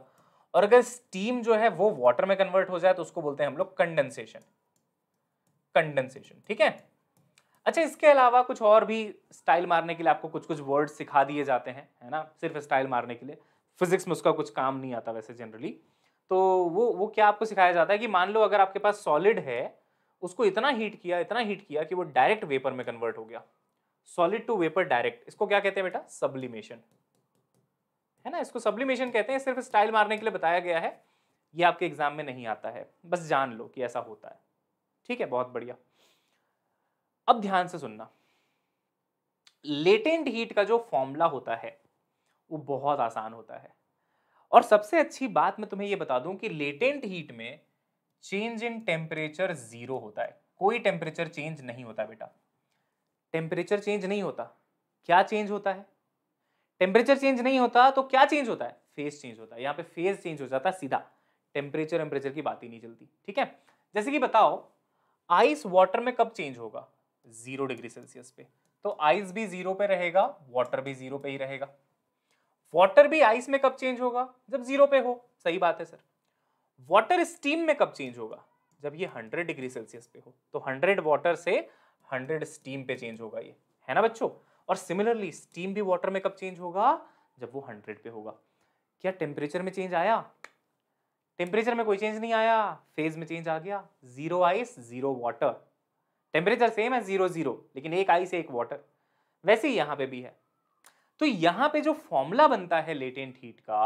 A: और अगर स्टीम जो है वो वाटर में कन्वर्ट हो जाए तो उसको बोलते हैं हम लोग कंडेंसेशन कंडेंसेशन ठीक है अच्छा इसके अलावा कुछ और भी स्टाइल मारने के लिए आपको कुछ कुछ वर्ड सिखा दिए जाते हैं है ना सिर्फ स्टाइल मारने के लिए फिजिक्स में उसका कुछ काम नहीं आता वैसे जनरली तो वो वो क्या आपको सिखाया जाता है कि मान लो अगर आपके पास सॉलिड है उसको इतना हीट किया इतना हीट किया कि वो डायरेक्ट वेपर में कन्वर्ट हो गया सॉलिड टू वेपर डायरेक्ट इसको क्या कहते हैं बेटा सब्लिमेशन है ना इसको सब्लिमेशन कहते हैं सिर्फ स्टाइल मारने के लिए बताया गया है ये आपके एग्जाम में नहीं आता है बस जान लो कि ऐसा होता है ठीक है बहुत बढ़िया अब ध्यान से सुनना लेटेंट हीट का जो फॉर्मूला होता है वो बहुत आसान होता है और सबसे अच्छी बात मैं तुम्हें ये बता दूं कि लेटेंट हीट में चेंज इन टेम्परेचर जीरो होता है कोई टेम्परेचर चेंज नहीं होता बेटा टेम्परेचर चेंज नहीं होता क्या चेंज होता है टेम्परेचर चेंज नहीं होता तो क्या चेंज होता है फेज चेंज होता है यहाँ पे फेज चेंज हो जाता है सीधा टेम्परेचर टेम्परेचर की बात ही नहीं चलती ठीक है जैसे कि बताओ आइस वाटर में कब चेंज होगा जीरो डिग्री सेल्सियस पे तो आइस भी जीरो पे रहेगा वाटर भी जीरो पे ही रहेगा वाटर भी आइस में कब चेंज होगा जब जीरो पे हो सही बात है सर वाटर स्टीम में कब चेंज होगा जब ये हंड्रेड डिग्री सेल्सियस पे हो तो हंड्रेड वाटर से हंड्रेड स्टीम पे चेंज होगा ये है ना बच्चों और सिमिलरली स्टीम भी वाटर में कब चेंज होगा जब वो हंड्रेड पे होगा क्या टेम्परेचर में चेंज आया टेम्परेचर में कोई चेंज नहीं आया फेज में चेंज आ गया zero ice zero water temperature same है जीरो जीरो लेकिन एक आइस एक वाटर वैसे ही यहाँ पे भी है तो यहाँ पे जो फॉर्मूला बनता है लेटेंट हीट का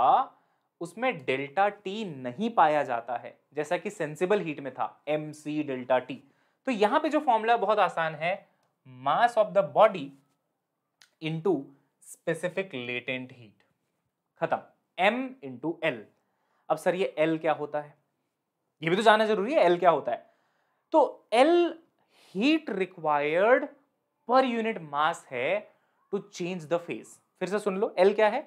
A: उसमें डेल्टा टी नहीं पाया जाता है जैसा कि सेंसिबल हीट में था एम सी डेल्टा टी तो यहाँ पे जो फॉर्मूला बहुत आसान है mass of the body into specific latent heat खत्म एम इंटू एल अब सर ये एल क्या होता है ये भी तो जानना जरूरी है एल क्या होता है तो L heat required per unit mass है टू चेंज द फेस फिर से सुन लो एल क्या है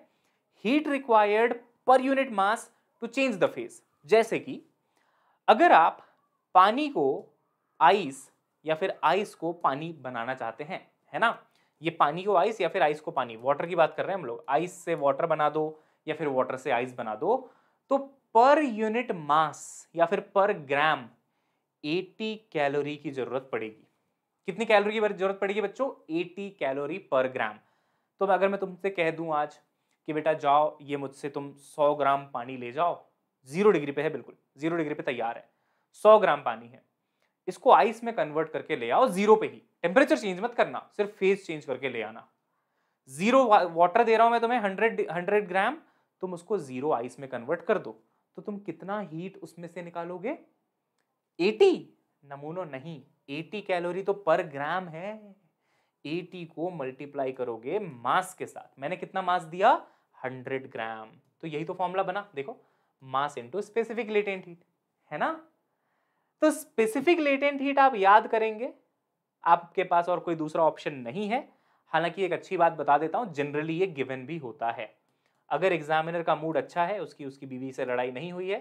A: heat required per unit mass to change the phase जैसे कि अगर आप पानी को आइस या फिर आइस को पानी बनाना चाहते हैं है ना ये पानी को आइस या फिर आइस को पानी वाटर की बात कर रहे हैं हम लोग आइस से वाटर बना दो या फिर वाटर से आइस बना दो तो पर यूनिट मास या फिर पर ग्राम 80 कैलोरी की जरूरत पड़ेगी कितनी कैलोरी की जरूरत पड़ेगी बच्चों 80 कैलोरी पर ग्राम तो अगर मैं तुमसे कह दूं आज कि बेटा जाओ ये मुझसे तुम 100 ग्राम पानी ले जाओ जीरो डिग्री पे है बिल्कुल जीरो डिग्री पे तैयार है 100 ग्राम पानी है इसको आइस में कन्वर्ट करके ले आओ जीरो पे ही टेम्परेचर चेंज मत करना सिर्फ फेज चेंज करके ले आना जीरो वाटर दे रहा हूं मैं तुम्हें हंड्रेड हंड्रेड ग्राम तुम उसको जीरो आइस में कन्वर्ट कर दो तो तुम कितना हीट उसमें से निकालोगे 80 नमूनों नहीं 80 कैलोरी तो पर ग्राम है 80 को मल्टीप्लाई करोगे मास के साथ मैंने कितना मास दिया 100 ग्राम तो यही तो फॉर्मूला बना देखो mass into specific latent heat है ना तो स्पेसिफिक लेटेंट हीट आप याद करेंगे आपके पास और कोई दूसरा ऑप्शन नहीं है हालांकि एक अच्छी बात बता देता हूँ जनरली ये गिवन भी होता है अगर एग्जामिनर का मूड अच्छा है उसकी उसकी बीवी से लड़ाई नहीं हुई है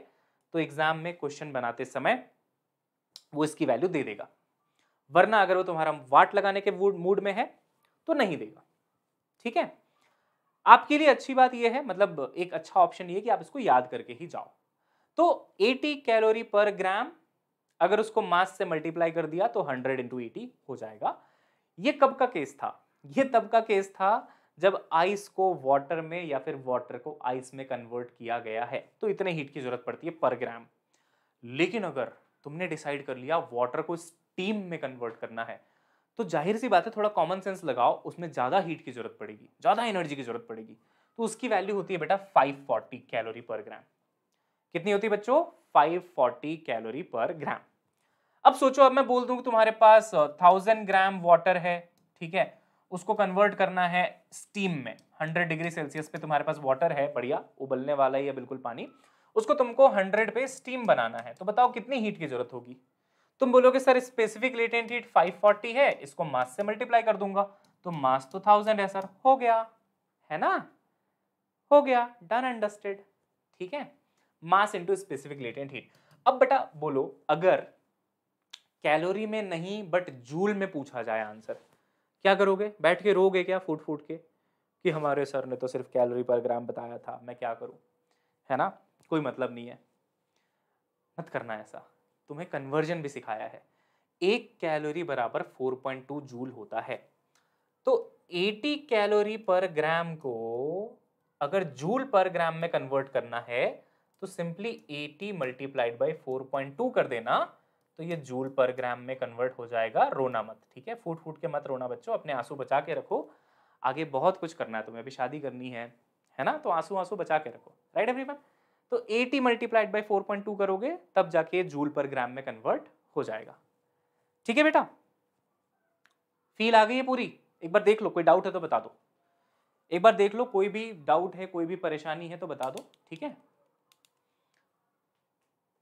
A: तो एग्जाम में क्वेश्चन बनाते समय वो इसकी वैल्यू दे देगा वरना अगर वो तुम्हारा वाट लगाने के मूड में है तो नहीं देगा ठीक है आपके लिए अच्छी बात यह है मतलब एक अच्छा ऑप्शन ये कि आप इसको याद करके ही जाओ तो 80 कैलोरी पर ग्राम अगर उसको मास से मल्टीप्लाई कर दिया तो 100 इंटू एटी हो जाएगा ये कब का केस था ये तब का केस था जब आइस को वाटर में या फिर वाटर को आइस में कन्वर्ट किया गया है तो इतने हीट की जरूरत पड़ती है पर ग्राम लेकिन अगर तुमने डिसाइड कर लिया वाटर को स्टीम में कन्वर्ट करना है तो जाहिर सी बात है थोड़ा कॉमन सेंस लगाओ उसमें ज़्यादा हीट की जरूरत पड़ेगी ज़्यादा एनर्जी की जरूरत पड़ेगी तो उसकी वैल्यू होती है बेटा 540 कैलोरी पर ग्राम कितनी होती है बच्चों 540 कैलोरी पर ग्राम अब सोचो अब मैं बोल दूंगी तुम्हारे पास थाउजेंड ग्राम वाटर है ठीक है उसको कन्वर्ट करना है स्टीम में 100 डिग्री सेल्सियस पे तुम्हारे पास वाटर है बढ़िया उबलने वाला ही है बिल्कुल पानी उसको तुमको 100 पे स्टीम बनाना है तो बताओ कितनी हीट की जरूरत होगी तुम बोलोगे सर स्पेसिफिक लेटेंट हीट 540 है इसको मास से मल्टीप्लाई कर दूंगा तो मास तो थाउजेंड है सर हो गया है ना हो गया डन अंडरस्टेड ठीक है mass into specific latent heat अब बेटा बोलो अगर कैलोरी में नहीं बट जूल में पूछा जाए आंसर क्या करोगे बैठ के रोगे क्या फूट फूट के कि हमारे सर ने तो सिर्फ कैलोरी पर ग्राम बताया था मैं क्या करूँ है ना कोई मतलब नहीं है मत करना ऐसा तुम्हें कन्वर्जन भी सिखाया है एक कैलोरी बराबर 4.2 जूल होता है तो 80 कैलोरी पर ग्राम को अगर जूल पर ग्राम में कन्वर्ट करना है तो सिंपली 80 मल्टीप्लाइड बाई टू कर देना तो ये जूल पर ग्राम में कन्वर्ट हो जाएगा रोना मत ठीक है फूट फूट के मत रोना बच्चों अपने आंसू बचा के रखो आगे बहुत कुछ करना है तुम्हें अभी शादी करनी है है ना तो आंसू आंसू बचा के रखो राइट एवरीवन तो eighty multiplied by four point two करोगे तब जाके जूल पर ग्राम में कन्वर्ट हो जाएगा ठीक है बेटा फील आ गई है पूरी एक बार देख लो कोई डाउट है तो बता दो एक बार देख लो कोई भी डाउट है कोई भी परेशानी है तो बता दो ठीक है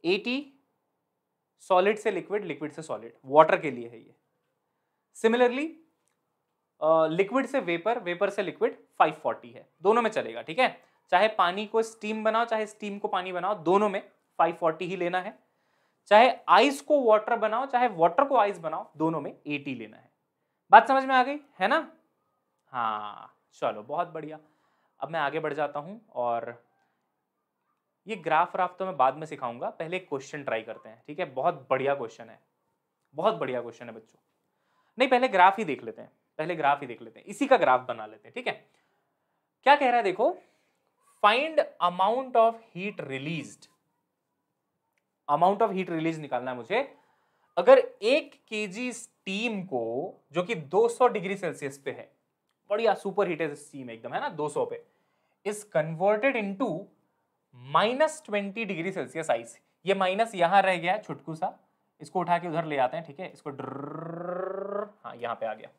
A: एटी सॉलिड से लिक्विड लिक्विड से सॉलिड वाटर के लिए है ये सिमिलरली लिक्विड से वेपर वेपर से लिक्विड 540 है दोनों में चलेगा ठीक है चाहे पानी को स्टीम बनाओ चाहे स्टीम को पानी बनाओ दोनों में 540 ही लेना है चाहे आइस को वाटर बनाओ चाहे वाटर को आइस बनाओ दोनों में 80 लेना है बात समझ में आ गई है ना हाँ चलो बहुत बढ़िया अब मैं आगे बढ़ जाता हूँ और ये ग्राफ राफ तो मैं बाद में सिखाऊंगा पहले क्वेश्चन ट्राई करते हैं ठीक है बहुत बढ़िया क्वेश्चन है बहुत बढ़िया क्वेश्चन है बच्चों नहीं पहले ग्राफ ही देख लेते हैं पहले ग्राफ ही देख लेते हैं इसी का ग्राफ बना लेते हैं ठीक है क्या कह रहा है देखो find amount of heat release amount of heat release निकालना है मुझे अगर एक के स्टीम को जो कि 200 डिग्री सेल्सियस पे है बढ़िया सुपर हीटेड स्टीम एकदम है ना 200 पे is converted into minus twenty degree Celsius ice ये माइनस यहाँ रह गया छुटकू सा इसको उठा के उधर ले आते हैं ठीक है इसको हाँ यहाँ पे आ गया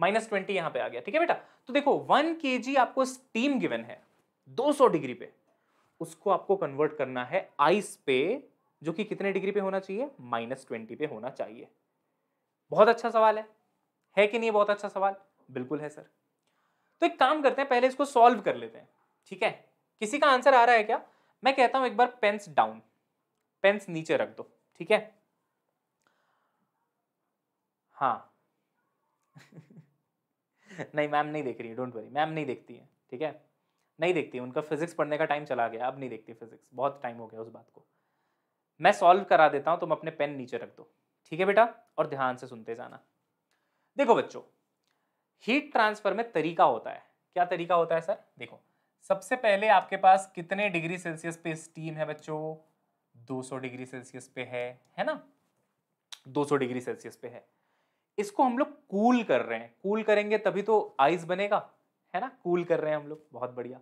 A: माइनस ट्वेंटी यहाँ पे आ गया ठीक है बेटा तो देखो वन के जी आपको स्टीम गिवन है 200 डिग्री पे उसको आपको कन्वर्ट करना है आइस पे जो कि कितने डिग्री पे होना चाहिए माइनस ट्वेंटी पे होना चाहिए बहुत अच्छा सवाल है है कि नहीं बहुत अच्छा सवाल बिल्कुल है सर तो एक काम करते हैं पहले इसको सॉल्व कर लेते हैं ठीक है किसी का आंसर आ रहा है क्या मैं कहता हूं एक बार पेन्स डाउन पेन्स नीचे रख दो ठीक है हाँ नहीं मैम नहीं देख रही है डोंट वरी मैम नहीं देखती है ठीक है नहीं देखती उनका फिजिक्स पढ़ने का टाइम चला गया अब नहीं देखती फिजिक्स बहुत टाइम हो गया उस बात को मैं सॉल्व करा देता हूं तुम अपने पेन नीचे रख दो ठीक है बेटा और ध्यान से सुनते जाना देखो बच्चों हीट ट्रांसफर में तरीका होता है क्या तरीका होता है सर देखो सबसे पहले आपके पास कितने डिग्री सेल्सियस पे स्टीम है बच्चों 200 डिग्री सेल्सियस पे है है ना 200 डिग्री सेल्सियस पे है इसको हम लोग कूल कर रहे हैं कूल करेंगे तभी तो आइस बनेगा है ना कूल कर रहे हैं हम लोग बहुत बढ़िया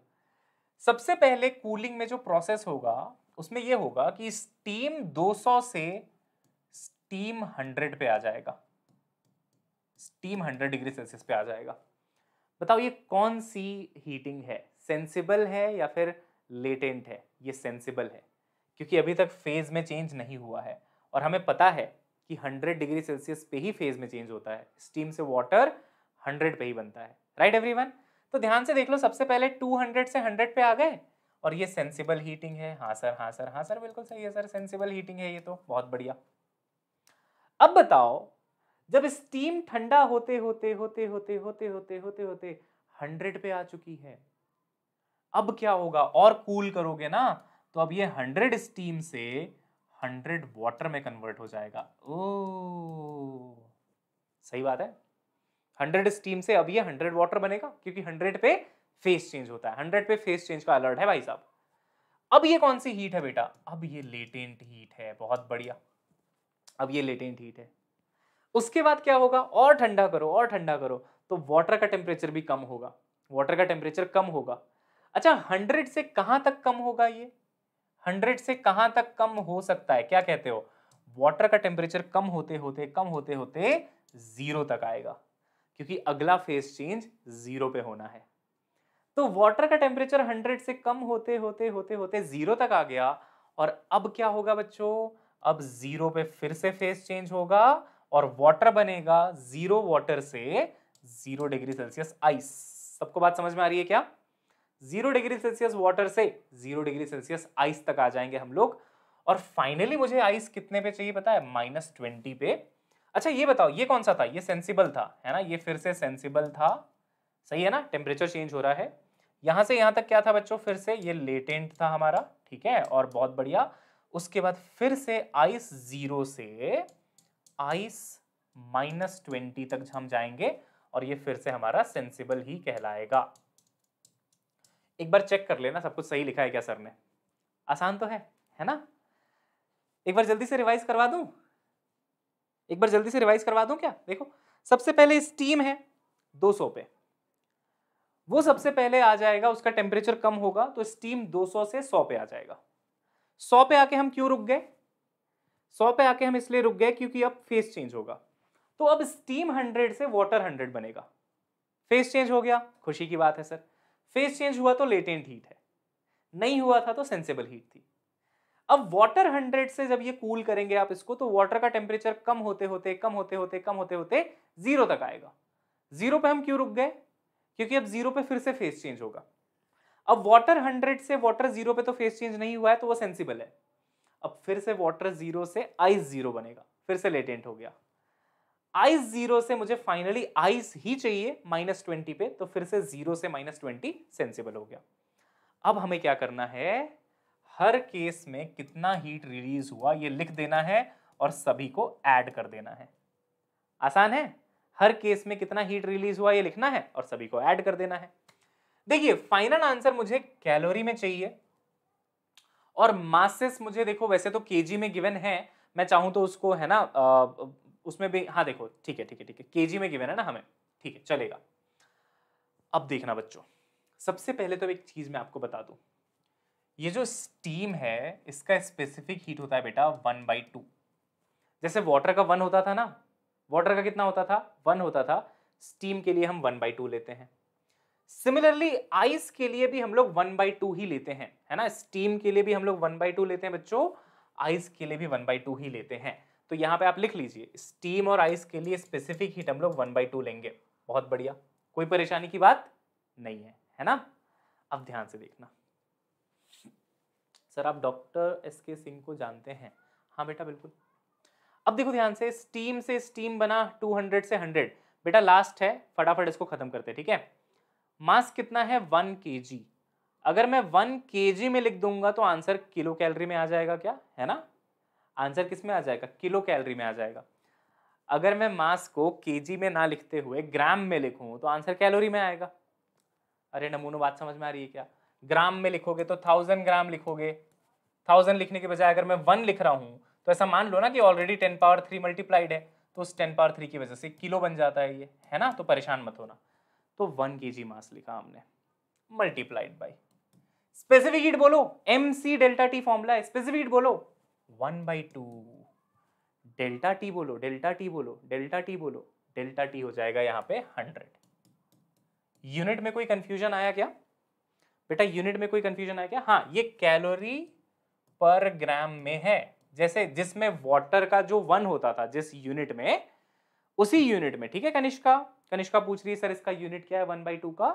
A: सबसे पहले कूलिंग में जो प्रोसेस होगा उसमें यह होगा कि स्टीम 200 से स्टीम 100 पे आ जाएगा स्टीम 100 डिग्री सेल्सियस पे आ जाएगा बताओ ये कौन सी हीटिंग है सेंसिबल है या फिर लेटेंट है ये सेंसिबल है क्योंकि अभी तक फेज़ में चेंज नहीं हुआ है और हमें पता है कि 100 डिग्री सेल्सियस पे ही फेज़ में चेंज होता है स्टीम से वाटर 100 पे ही बनता है राइट right एवरीवन तो ध्यान से देख लो सबसे पहले 200 से 100 पे आ गए और ये सेंसिबल हीटिंग है हाँ सर हाँ सर हाँ सर बिल्कुल सही है सर सेंसिबल हीटिंग है ये तो बहुत बढ़िया अब बताओ जब स्टीम ठंडा होते होते होते होते होते होते होते होते हंड्रेड पे आ चुकी है अब क्या होगा और कूल करोगे ना तो अब ये हंड्रेड स्टीम से हंड्रेड वाटर में कन्वर्ट हो जाएगा ओ सही बात है हंड्रेड स्टीम से अब ये हंड्रेड वाटर बनेगा क्योंकि हंड्रेड पे फेस चेंज होता है हंड्रेड पे फेस चेंज का अलर्ट है भाई साहब अब ये कौन सी हीट है बेटा अब ये लेटेंट हीट है बहुत बढ़िया अब ये लेटेंट हीट है उसके बाद क्या होगा और ठंडा करो और ठंडा करो तो वाटर का टेम्परेचर भी कम होगा वाटर का टेम्परेचर कम होगा अच्छा हंड्रेड से कहां तक कम होगा ये हंड्रेड से कहां तक कम हो सकता है क्या कहते हो वाटर का टेम्परेचर कम होते होते कम होते होते जीरो तक आएगा क्योंकि अगला फेस चेंज जीरो पे होना है तो वाटर का टेम्परेचर हंड्रेड से कम होते होते होते होते जीरो तक आ गया और अब क्या होगा बच्चों अब जीरो पे फिर से फेस चेंज होगा और वाटर बनेगा जीरो वाटर से जीरो डिग्री सेल्सियस आइस सबको बात समझ में आ रही है क्या जीरो डिग्री सेल्सियस वाटर से जीरो डिग्री सेल्सियस आइस तक आ जाएंगे हम लोग और फाइनली मुझे आइस कितने पे चाहिए पता है माइनस ट्वेंटी पे अच्छा ये बताओ ये कौन सा था ये सेंसिबल था है ना ये फिर से सेंसिबल था सही है ना टेम्परेचर चेंज हो रहा है यहाँ से यहाँ तक क्या था बच्चों फिर से ये लेटेंट था हमारा ठीक है और बहुत बढ़िया उसके बाद फिर से आइस जीरो से आइस माइनस ट्वेंटी तक हम जाएंगे और ये फिर से हमारा सेंसिबल ही कहलाएगा एक बार चेक कर लेना सब कुछ सही लिखा है क्या सर ने आसान तो है है ना एक बार जल्दी से रिवाइज करवा दूं एक बार जल्दी से रिवाइज करवा दूं क्या देखो सबसे पहले स्टीम है 200 पे वो सबसे पहले आ जाएगा उसका टेम्परेचर कम होगा तो स्टीम 200 से 100 पे आ जाएगा 100 पे आके हम क्यों रुक गए 100 पे आके हम इसलिए रुक गए क्योंकि अब फेस चेंज होगा तो अब स्टीम 100 से वाटर 100 बनेगा फेस चेंज हो गया खुशी की बात है सर फेस चेंज हुआ तो लेटेंट हीट है नहीं हुआ था तो सेंसेबल हीट थी अब वाटर हंड्रेड से जब ये कूल करेंगे आप इसको तो वाटर का टेम्परेचर कम होते होते कम होते होते कम होते होते जीरो तक आएगा जीरो पे हम क्यों रुक गए क्योंकि अब जीरो पे फिर से फेस चेंज होगा अब वाटर हंड्रेड से वाटर जीरो पे तो फेस चेंज नहीं हुआ है तो वो सेंसिबल है अब फिर से वाटर जीरो से आइस जीरो बनेगा फिर से लेटेंट हो गया आइस जीरो से मुझे फाइनली आइस ही चाहिए माइनस ट्वेंटी पे तो फिर से जीरो से माइनस ट्वेंटी सेंसिबल हो गया अब हमें क्या करना है हर केस में कितना हीट रिलीज हुआ ये लिख देना है और सभी को ऐड कर देना है आसान है हर केस में कितना हीट रिलीज हुआ ये लिखना है और सभी को ऐड कर देना है देखिए फाइनल आंसर मुझे कैलोरी में चाहिए और मासेस मुझे देखो वैसे तो केजी में गिवन है मैं चाहूं तो उसको है ना उसमें भी हाँ देखो ठीक है ठीक है ठीक है के जी में गिवन है ना हमें ठीक है चलेगा अब देखना बच्चों सबसे पहले तो एक चीज़ मैं आपको बता दू ये जो स्टीम है इसका स्पेसिफिक हीट होता है बेटा वन बाई टू जैसे वाटर का वन होता था ना वाटर का कितना होता था वन होता था स्टीम के लिए हम वन बाई टू लेते हैं सिमिलरली आइस के लिए भी हम लोग वन बाई टू ही लेते हैं है ना स्टीम के लिए भी हम लोग वन बाई टू लेते हैं बच्चों आइस के लिए भी वन बाई टू ही लेते हैं तो यहाँ पे आप लिख लीजिए स्टीम और आइस के लिए स्पेसिफिक हीट हम लोग वन बाई टू लेंगे बहुत बढ़िया कोई परेशानी की बात नहीं है है ना अब ध्यान से देखना सर आप डॉक्टर एस के सिंह को जानते हैं हाँ बेटा बिल्कुल अब देखो ध्यान से स्टीम से स्टीम बना टू हंड्रेड से हंड्रेड बेटा लास्ट है फटाफट इसको ख़त्म करते हैं ठीक है मास कितना है वन के अगर मैं वन के में लिख दूंगा तो आंसर किलो कैलरी में आ जाएगा क्या है ना आंसर किस में आ जाएगा किलो कैलरी में आ जाएगा अगर मैं मास को के में ना लिखते हुए ग्राम में लिखूँ तो आंसर कैलोरी में आएगा अरे नमूनो बात समझ में आ रही है क्या ग्राम में लिखोगे तो थाउजेंड ग्राम लिखोगे थाउजेंड लिखने के बजाय अगर मैं वन लिख रहा हूँ तो ऐसा मान लो ना कि already ten power three multiplied है तो उस टेन पावर थ्री की वजह से किलो बन जाता है ये है ना तो परेशान मत होना तो वन के जी मास लिखा हमने मल्टीप्लाइड बाई स्पेसिफिक हीट बोलो M C delta T formula है स्पेसिफिक हीट बोलो one by two delta T बोलो डेल्टा टी बोलो डेल्टा टी बोलो डेल्टा टी हो जाएगा यहाँ पे हंड्रेड यूनिट में कोई कंफ्यूजन आया क्या बेटा यूनिट में कोई कंफ्यूजन आया क्या हाँ ये कैलोरी पर ग्राम में है जैसे जिसमें वाटर का जो वन होता था जिस यूनिट में उसी यूनिट में ठीक है कनिष्का कनिष्का पूछ रही है सर इसका यूनिट क्या है वन बाई टू का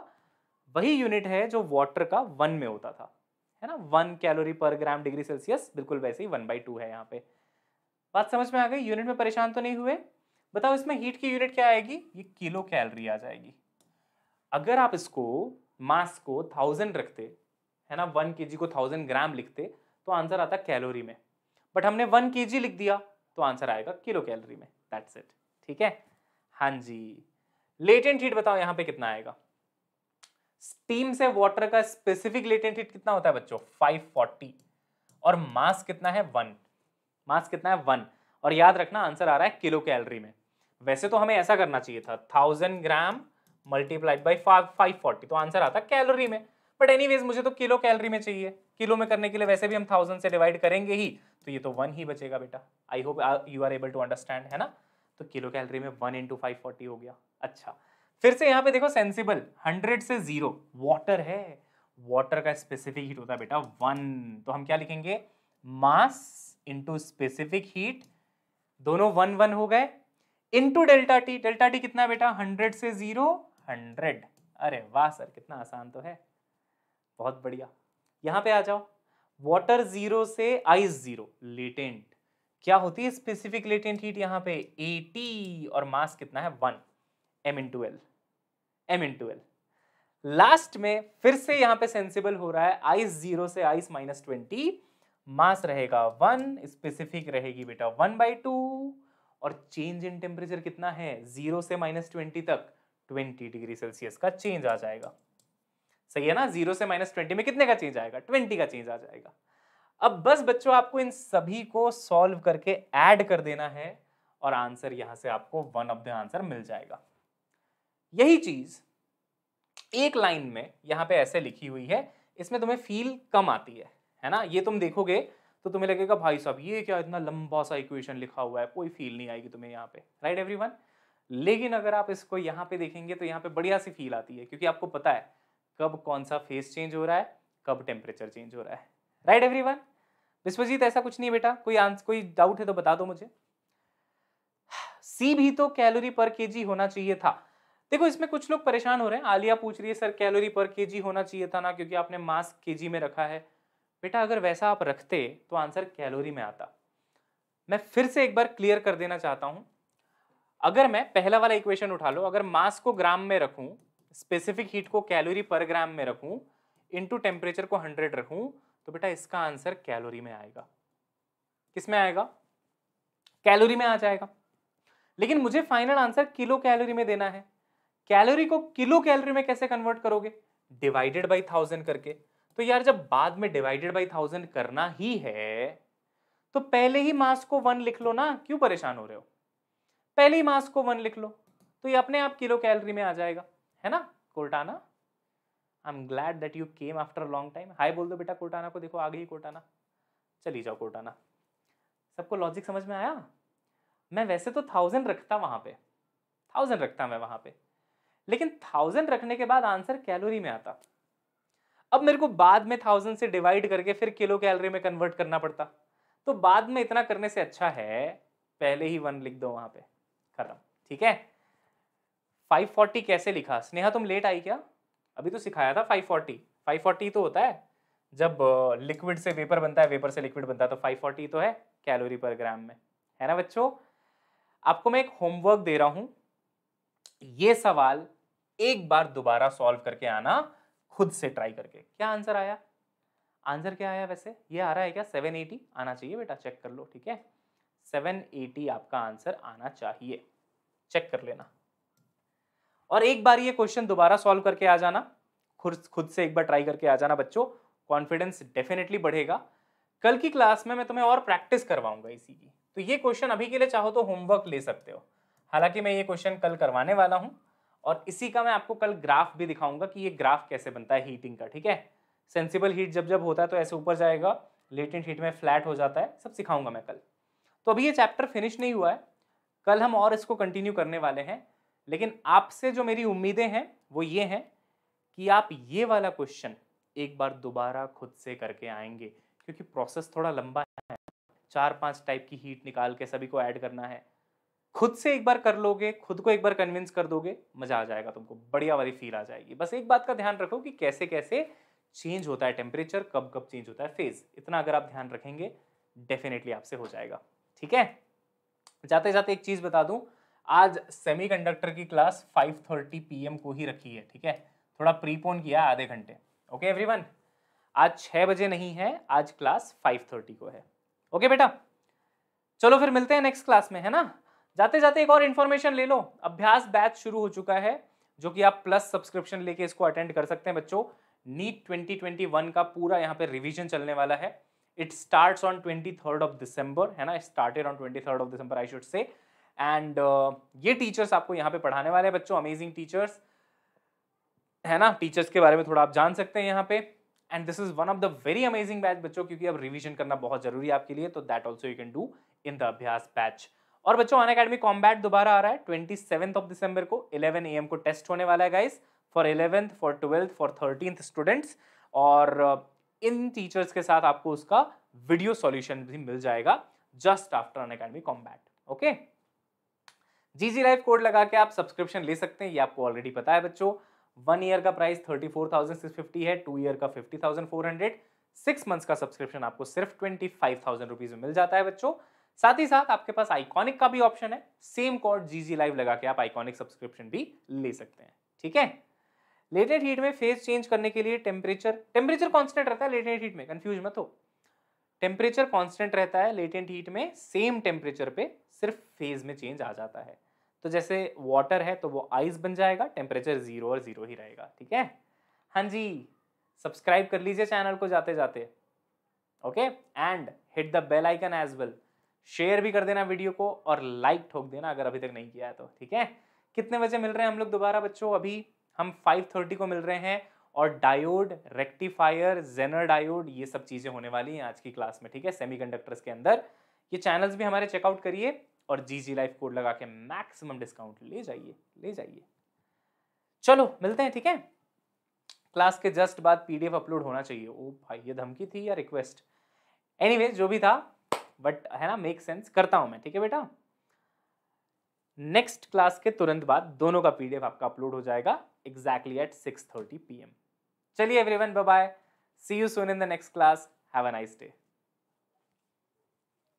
A: वही यूनिट है जो वाटर का वन में होता था है ना one calorie per gram degree Celsius बिल्कुल वैसे ही वन बाई टू है यहाँ पे बात समझ में आ गई यूनिट में परेशान तो नहीं हुए बताओ इसमें हीट की यूनिट क्या आएगी ये किलो कैलोरी आ जाएगी अगर आप इसको मास को थाउजेंड रखते है ना वन के को थाउजेंड ग्राम लिखते तो आंसर आता कैलोरी में बट हमने वन के लिख दिया तो आंसर आएगा किलो कैलोरी में दैट्स इट ठीक है हाँ जी लेटेंट हीट बताओ यहाँ पे कितना आएगा स्टीम से वाटर का स्पेसिफिक लेटेंट हीट कितना होता है बच्चों 540 और मास कितना है वन मास कितना है वन और याद रखना आंसर आ रहा है किलो कैलोरी में वैसे तो हमें ऐसा करना चाहिए था thousand gram multiplied by five forty तो आंसर आता कैलोरी में बट एनीवेज मुझे तो किलो कैलोरी में चाहिए किलो में करने के लिए वैसे भी हम थाउजेंड से डिवाइड करेंगे ही तो ये तो वन ही बचेगा बेटा I hope you are able to understand है ना तो किलो कैलोरी में वन इंटू फाइव फोर्टी हो गया अच्छा फिर से यहाँ पे देखो सेंसिबल हंड्रेड से जीरो वाटर है वाटर का स्पेसिफिक हीट होता है बेटा वन तो हम क्या लिखेंगे मास इंटू स्पेसिफिक हीट दोनों वन वन हो गए into delta T delta T कितना बेटा हंड्रेड से जीरो हंड्रेड अरे वाह सर कितना आसान तो है बहुत बढ़िया यहां पे आ जाओ वाटर जीरो से आइस जीरो लेटेंट क्या होती है स्पेसिफिक लेटेंट हीट यहाँ पे एटी और मास कितना है one M into L M into last में फिर से यहां पे सेंसिबल हो रहा है आइस जीरो से आइस माइनस ट्वेंटी मास रहेगा वन स्पेसिफिक रहेगी बेटा वन बाई टू और चेंज इन टेम्परेचर कितना है जीरो से माइनस ट्वेंटी तक ट्वेंटी डिग्री सेल्सियस का चेंज आ जाएगा सही है ना जीरो से माइनस ट्वेंटी में कितने का चेंज आएगा ट्वेंटी का चेंज आ जाएगा अब बस बच्चों आपको इन सभी को सॉल्व करके ऐड कर देना है और आंसर यहां से आपको वन ऑफ द आंसर मिल जाएगा यही चीज एक लाइन में यहाँ पे ऐसे लिखी हुई है इसमें तुम्हें फील कम आती है है ना ये तुम देखोगे तो तुम्हें लगेगा भाई साहब ये क्या इतना लंबा सा इक्वेशन लिखा हुआ है कोई फील नहीं आएगी तुम्हें यहाँ पे राइट एवरीवन लेकिन अगर आप इसको यहाँ पे देखेंगे तो यहाँ पे बढ़िया सी फील आती है क्योंकि आपको पता है कब कौन सा फेस चेंज हो रहा है कब टेम्परेचर चेंज हो रहा है राइट एवरी वन विश्वजीत ऐसा कुछ नहीं बेटा कोई आंस कोई डाउट है तो बता दो मुझे सी भी तो कैलोरी पर केजी होना चाहिए था देखो इसमें कुछ लोग परेशान हो रहे हैं आलिया पूछ रही है सर कैलोरी पर के होना चाहिए था ना क्योंकि आपने मास के में रखा है बेटा अगर वैसा आप रखते तो आंसर कैलोरी में आता मैं फिर से एक बार क्लियर कर देना चाहता हूँ अगर मैं पहला वाला इक्वेशन उठा लो अगर मास को ग्राम में रखूँ स्पेसिफिक हीट को कैलोरी पर ग्राम में रखूँ इंटू टेम्परेचर को हंड्रेड रखूँ तो बेटा इसका आंसर कैलोरी में आएगा किस में आएगा कैलोरी में आ जाएगा लेकिन मुझे फाइनल आंसर किलो कैलोरी में देना है कैलोरी को किलो कैलोरी में कैसे कन्वर्ट करोगे डिवाइडेड बाई थाउजेंड करके तो यार जब बाद में डिवाइडेड बाई थाउजेंड करना ही है तो पहले ही मास को वन लिख लो ना क्यों परेशान हो रहे हो पहले ही मास को वन लिख लो तो ये अपने आप किलो कैलोरी में आ जाएगा है ना Cortana I am glad that you came after long time hi बोल दो बेटा कोर्टाना को देखो आगे ही कोर्टाना चली जाओ कोर्टाना सबको लॉजिक समझ में आया मैं वैसे तो थाउजेंड रखता वहां पे थाउजेंड रखता मैं वहां पे लेकिन थाउजेंड रखने के बाद आंसर कैलोरी में आता अब मेरे को बाद में थाउजेंड से डिवाइड करके फिर किलो कैलोरी में कन्वर्ट करना पड़ता तो बाद में इतना करने से अच्छा है पहले ही वन लिख दो वहां पे खत्म ठीक है 540 कैसे लिखा स्नेहा तुम लेट आई क्या अभी तो सिखाया था 540 540 तो होता है जब लिक्विड से वेपर बनता है वेपर से लिक्विड बनता है तो 540 तो है कैलोरी पर ग्राम में है ना बच्चों आपको मैं एक होमवर्क दे रहा हूं ये सवाल एक बार दोबारा सॉल्व करके आना खुद से ट्राई करके क्या आंसर आया आंसर क्या आया वैसे ये आ रहा है क्या 780 आना चाहिए बेटा चेक कर लो ठीक है 780 आपका आंसर आना चाहिए चेक कर लेना और एक बार ये क्वेश्चन दोबारा सॉल्व करके आ जाना खुद खुद से एक बार ट्राई करके आ जाना बच्चों कॉन्फिडेंस डेफिनेटली बढ़ेगा कल की क्लास में मैं तुम्हें और प्रैक्टिस करवाऊंगा इसी की तो ये क्वेश्चन अभी के लिए चाहो तो होमवर्क ले सकते हो हालांकि मैं ये क्वेश्चन कल करवाने वाला हूँ और इसी का मैं आपको कल ग्राफ भी दिखाऊंगा कि ये ग्राफ कैसे बनता है हीटिंग का ठीक है सेंसिबल हीट जब जब होता है तो ऐसे ऊपर जाएगा लेटेंट हीट में फ्लैट हो जाता है सब सिखाऊंगा मैं कल तो अभी ये चैप्टर फिनिश नहीं हुआ है कल हम और इसको कंटिन्यू करने वाले हैं लेकिन आपसे जो मेरी उम्मीदें हैं वो ये हैं कि आप ये वाला क्वेश्चन एक बार दोबारा खुद से करके आएंगे क्योंकि प्रोसेस थोड़ा लंबा है चार पांच टाइप की हीट निकाल के सभी को ऐड करना है खुद से एक बार कर लोगे खुद को एक बार कन्विंस कर दोगे मजा आ जाएगा तुमको बढ़िया वाली फील आ जाएगी बस एक बात का ध्यान रखो कि कैसे कैसे चेंज होता है टेम्परेचर कब कब चेंज होता है फेज इतना अगर आप ध्यान रखेंगे डेफिनेटली आपसे हो जाएगा ठीक है जाते जाते एक चीज बता दूं आज सेमी की क्लास 5:30 पीएम को ही रखी है ठीक है थोड़ा प्रीपोन किया आधे घंटे ओके एवरीवन आज छह बजे नहीं है आज क्लास 5:30 को है ओके बेटा चलो फिर मिलते हैं नेक्स्ट क्लास में है ना जाते जाते एक और इन्फॉर्मेशन ले लो अभ्यास बैच शुरू हो चुका है जो कि आप प्लस सब्सक्रिप्शन लेके इसको अटेंड कर सकते हैं बच्चों नीट 2021 का पूरा यहाँ पे रिवीजन चलने वाला है it starts on twenty third of December है ना started on twenty third of December I should say and ये टीचर्स आपको यहाँ पे पढ़ाने वाले हैं बच्चों अमेजिंग टीचर्स है ना टीचर्स के बारे में थोड़ा आप जान सकते हैं यहाँ पे and this is one of the very amazing batch बच्चों क्योंकि अब रिविजन करना बहुत जरूरी है आपके लिए तो that also you can do in the Abhyas batch और बच्चों अन अकेडमी कॉम्बैट दोबारा आ रहा है ट्वेंटी सेवन ऑफ दिसंबर को इलेवन ए को टेस्ट होने वाला है guys for eleventh for twelfth for thirteenth students और uh, इन टीचर्स के साथ आपको उसका वीडियो सॉल्यूशन भी मिल जाएगा just after Unacademy combat okay G G live code लगा के आप सब्सक्रिप्शन ले सकते हैं ये आपको ऑलरेडी पता है बच्चों वन ईयर का price thirty four thousand six fifty है टू ईयर का fifty thousand four hundred six months का सब्सक्रिप्शन आपको सिर्फ ट्वेंटी फाइव थाउजेंड रुपीज में मिल जाता है बच्चों साथ ही साथ आपके पास आइकॉनिक का भी ऑप्शन है same code G G live लगा के आप आइकॉनिक सब्सक्रिप्शन भी ले सकते हैं ठीक है लेटेंट हीट में फेज चेंज करने के लिए टेम्परेचर टेम्परेचर कॉन्स्टेंट रहता है लेटेड हीट में कंफ्यूज मत हो टेम्परेचर कॉन्स्टेंट रहता है लेटेंट हीट में सेम टेम्परेचर पे सिर्फ फेज में चेंज आ जाता है तो जैसे वाटर है तो वो आइस बन जाएगा टेम्परेचर जीरो और जीरो ही रहेगा ठीक है हाँ जी सब्सक्राइब कर लीजिए चैनल को जाते जाते okay and hit the bell icon as well share भी कर देना वीडियो को और लाइक ठोक देना अगर अभी तक नहीं किया है तो ठीक है कितने बजे मिल रहे हैं हम लोग दोबारा बच्चों अभी हम 5:30 को मिल रहे हैं और डायोड रेक्टिफायर जेनर डायोड ये सब चीज़ें होने वाली हैं आज की क्लास में ठीक है सेमी के अंदर ये चैनल्स भी हमारे चेकआउट करिए और जी जी लाइफ कोड लगा के मैक्सिमम डिस्काउंट ले जाइए ले जाइए चलो मिलते हैं ठीक है क्लास के जस्ट बाद पीडीएफ अपलोड होना चाहिए ओ भाई ये धमकी थी या रिक्वेस्ट एनीवे anyway, जो भी था बट है ना मेक सेंस करता हूँ मैं ठीक है बेटा नेक्स्ट क्लास के तुरंत बाद दोनों का पीडीएफ आपका अपलोड हो जाएगा exactly at six thirty P M चलिए everyone bye see you soon in the next class have a nice day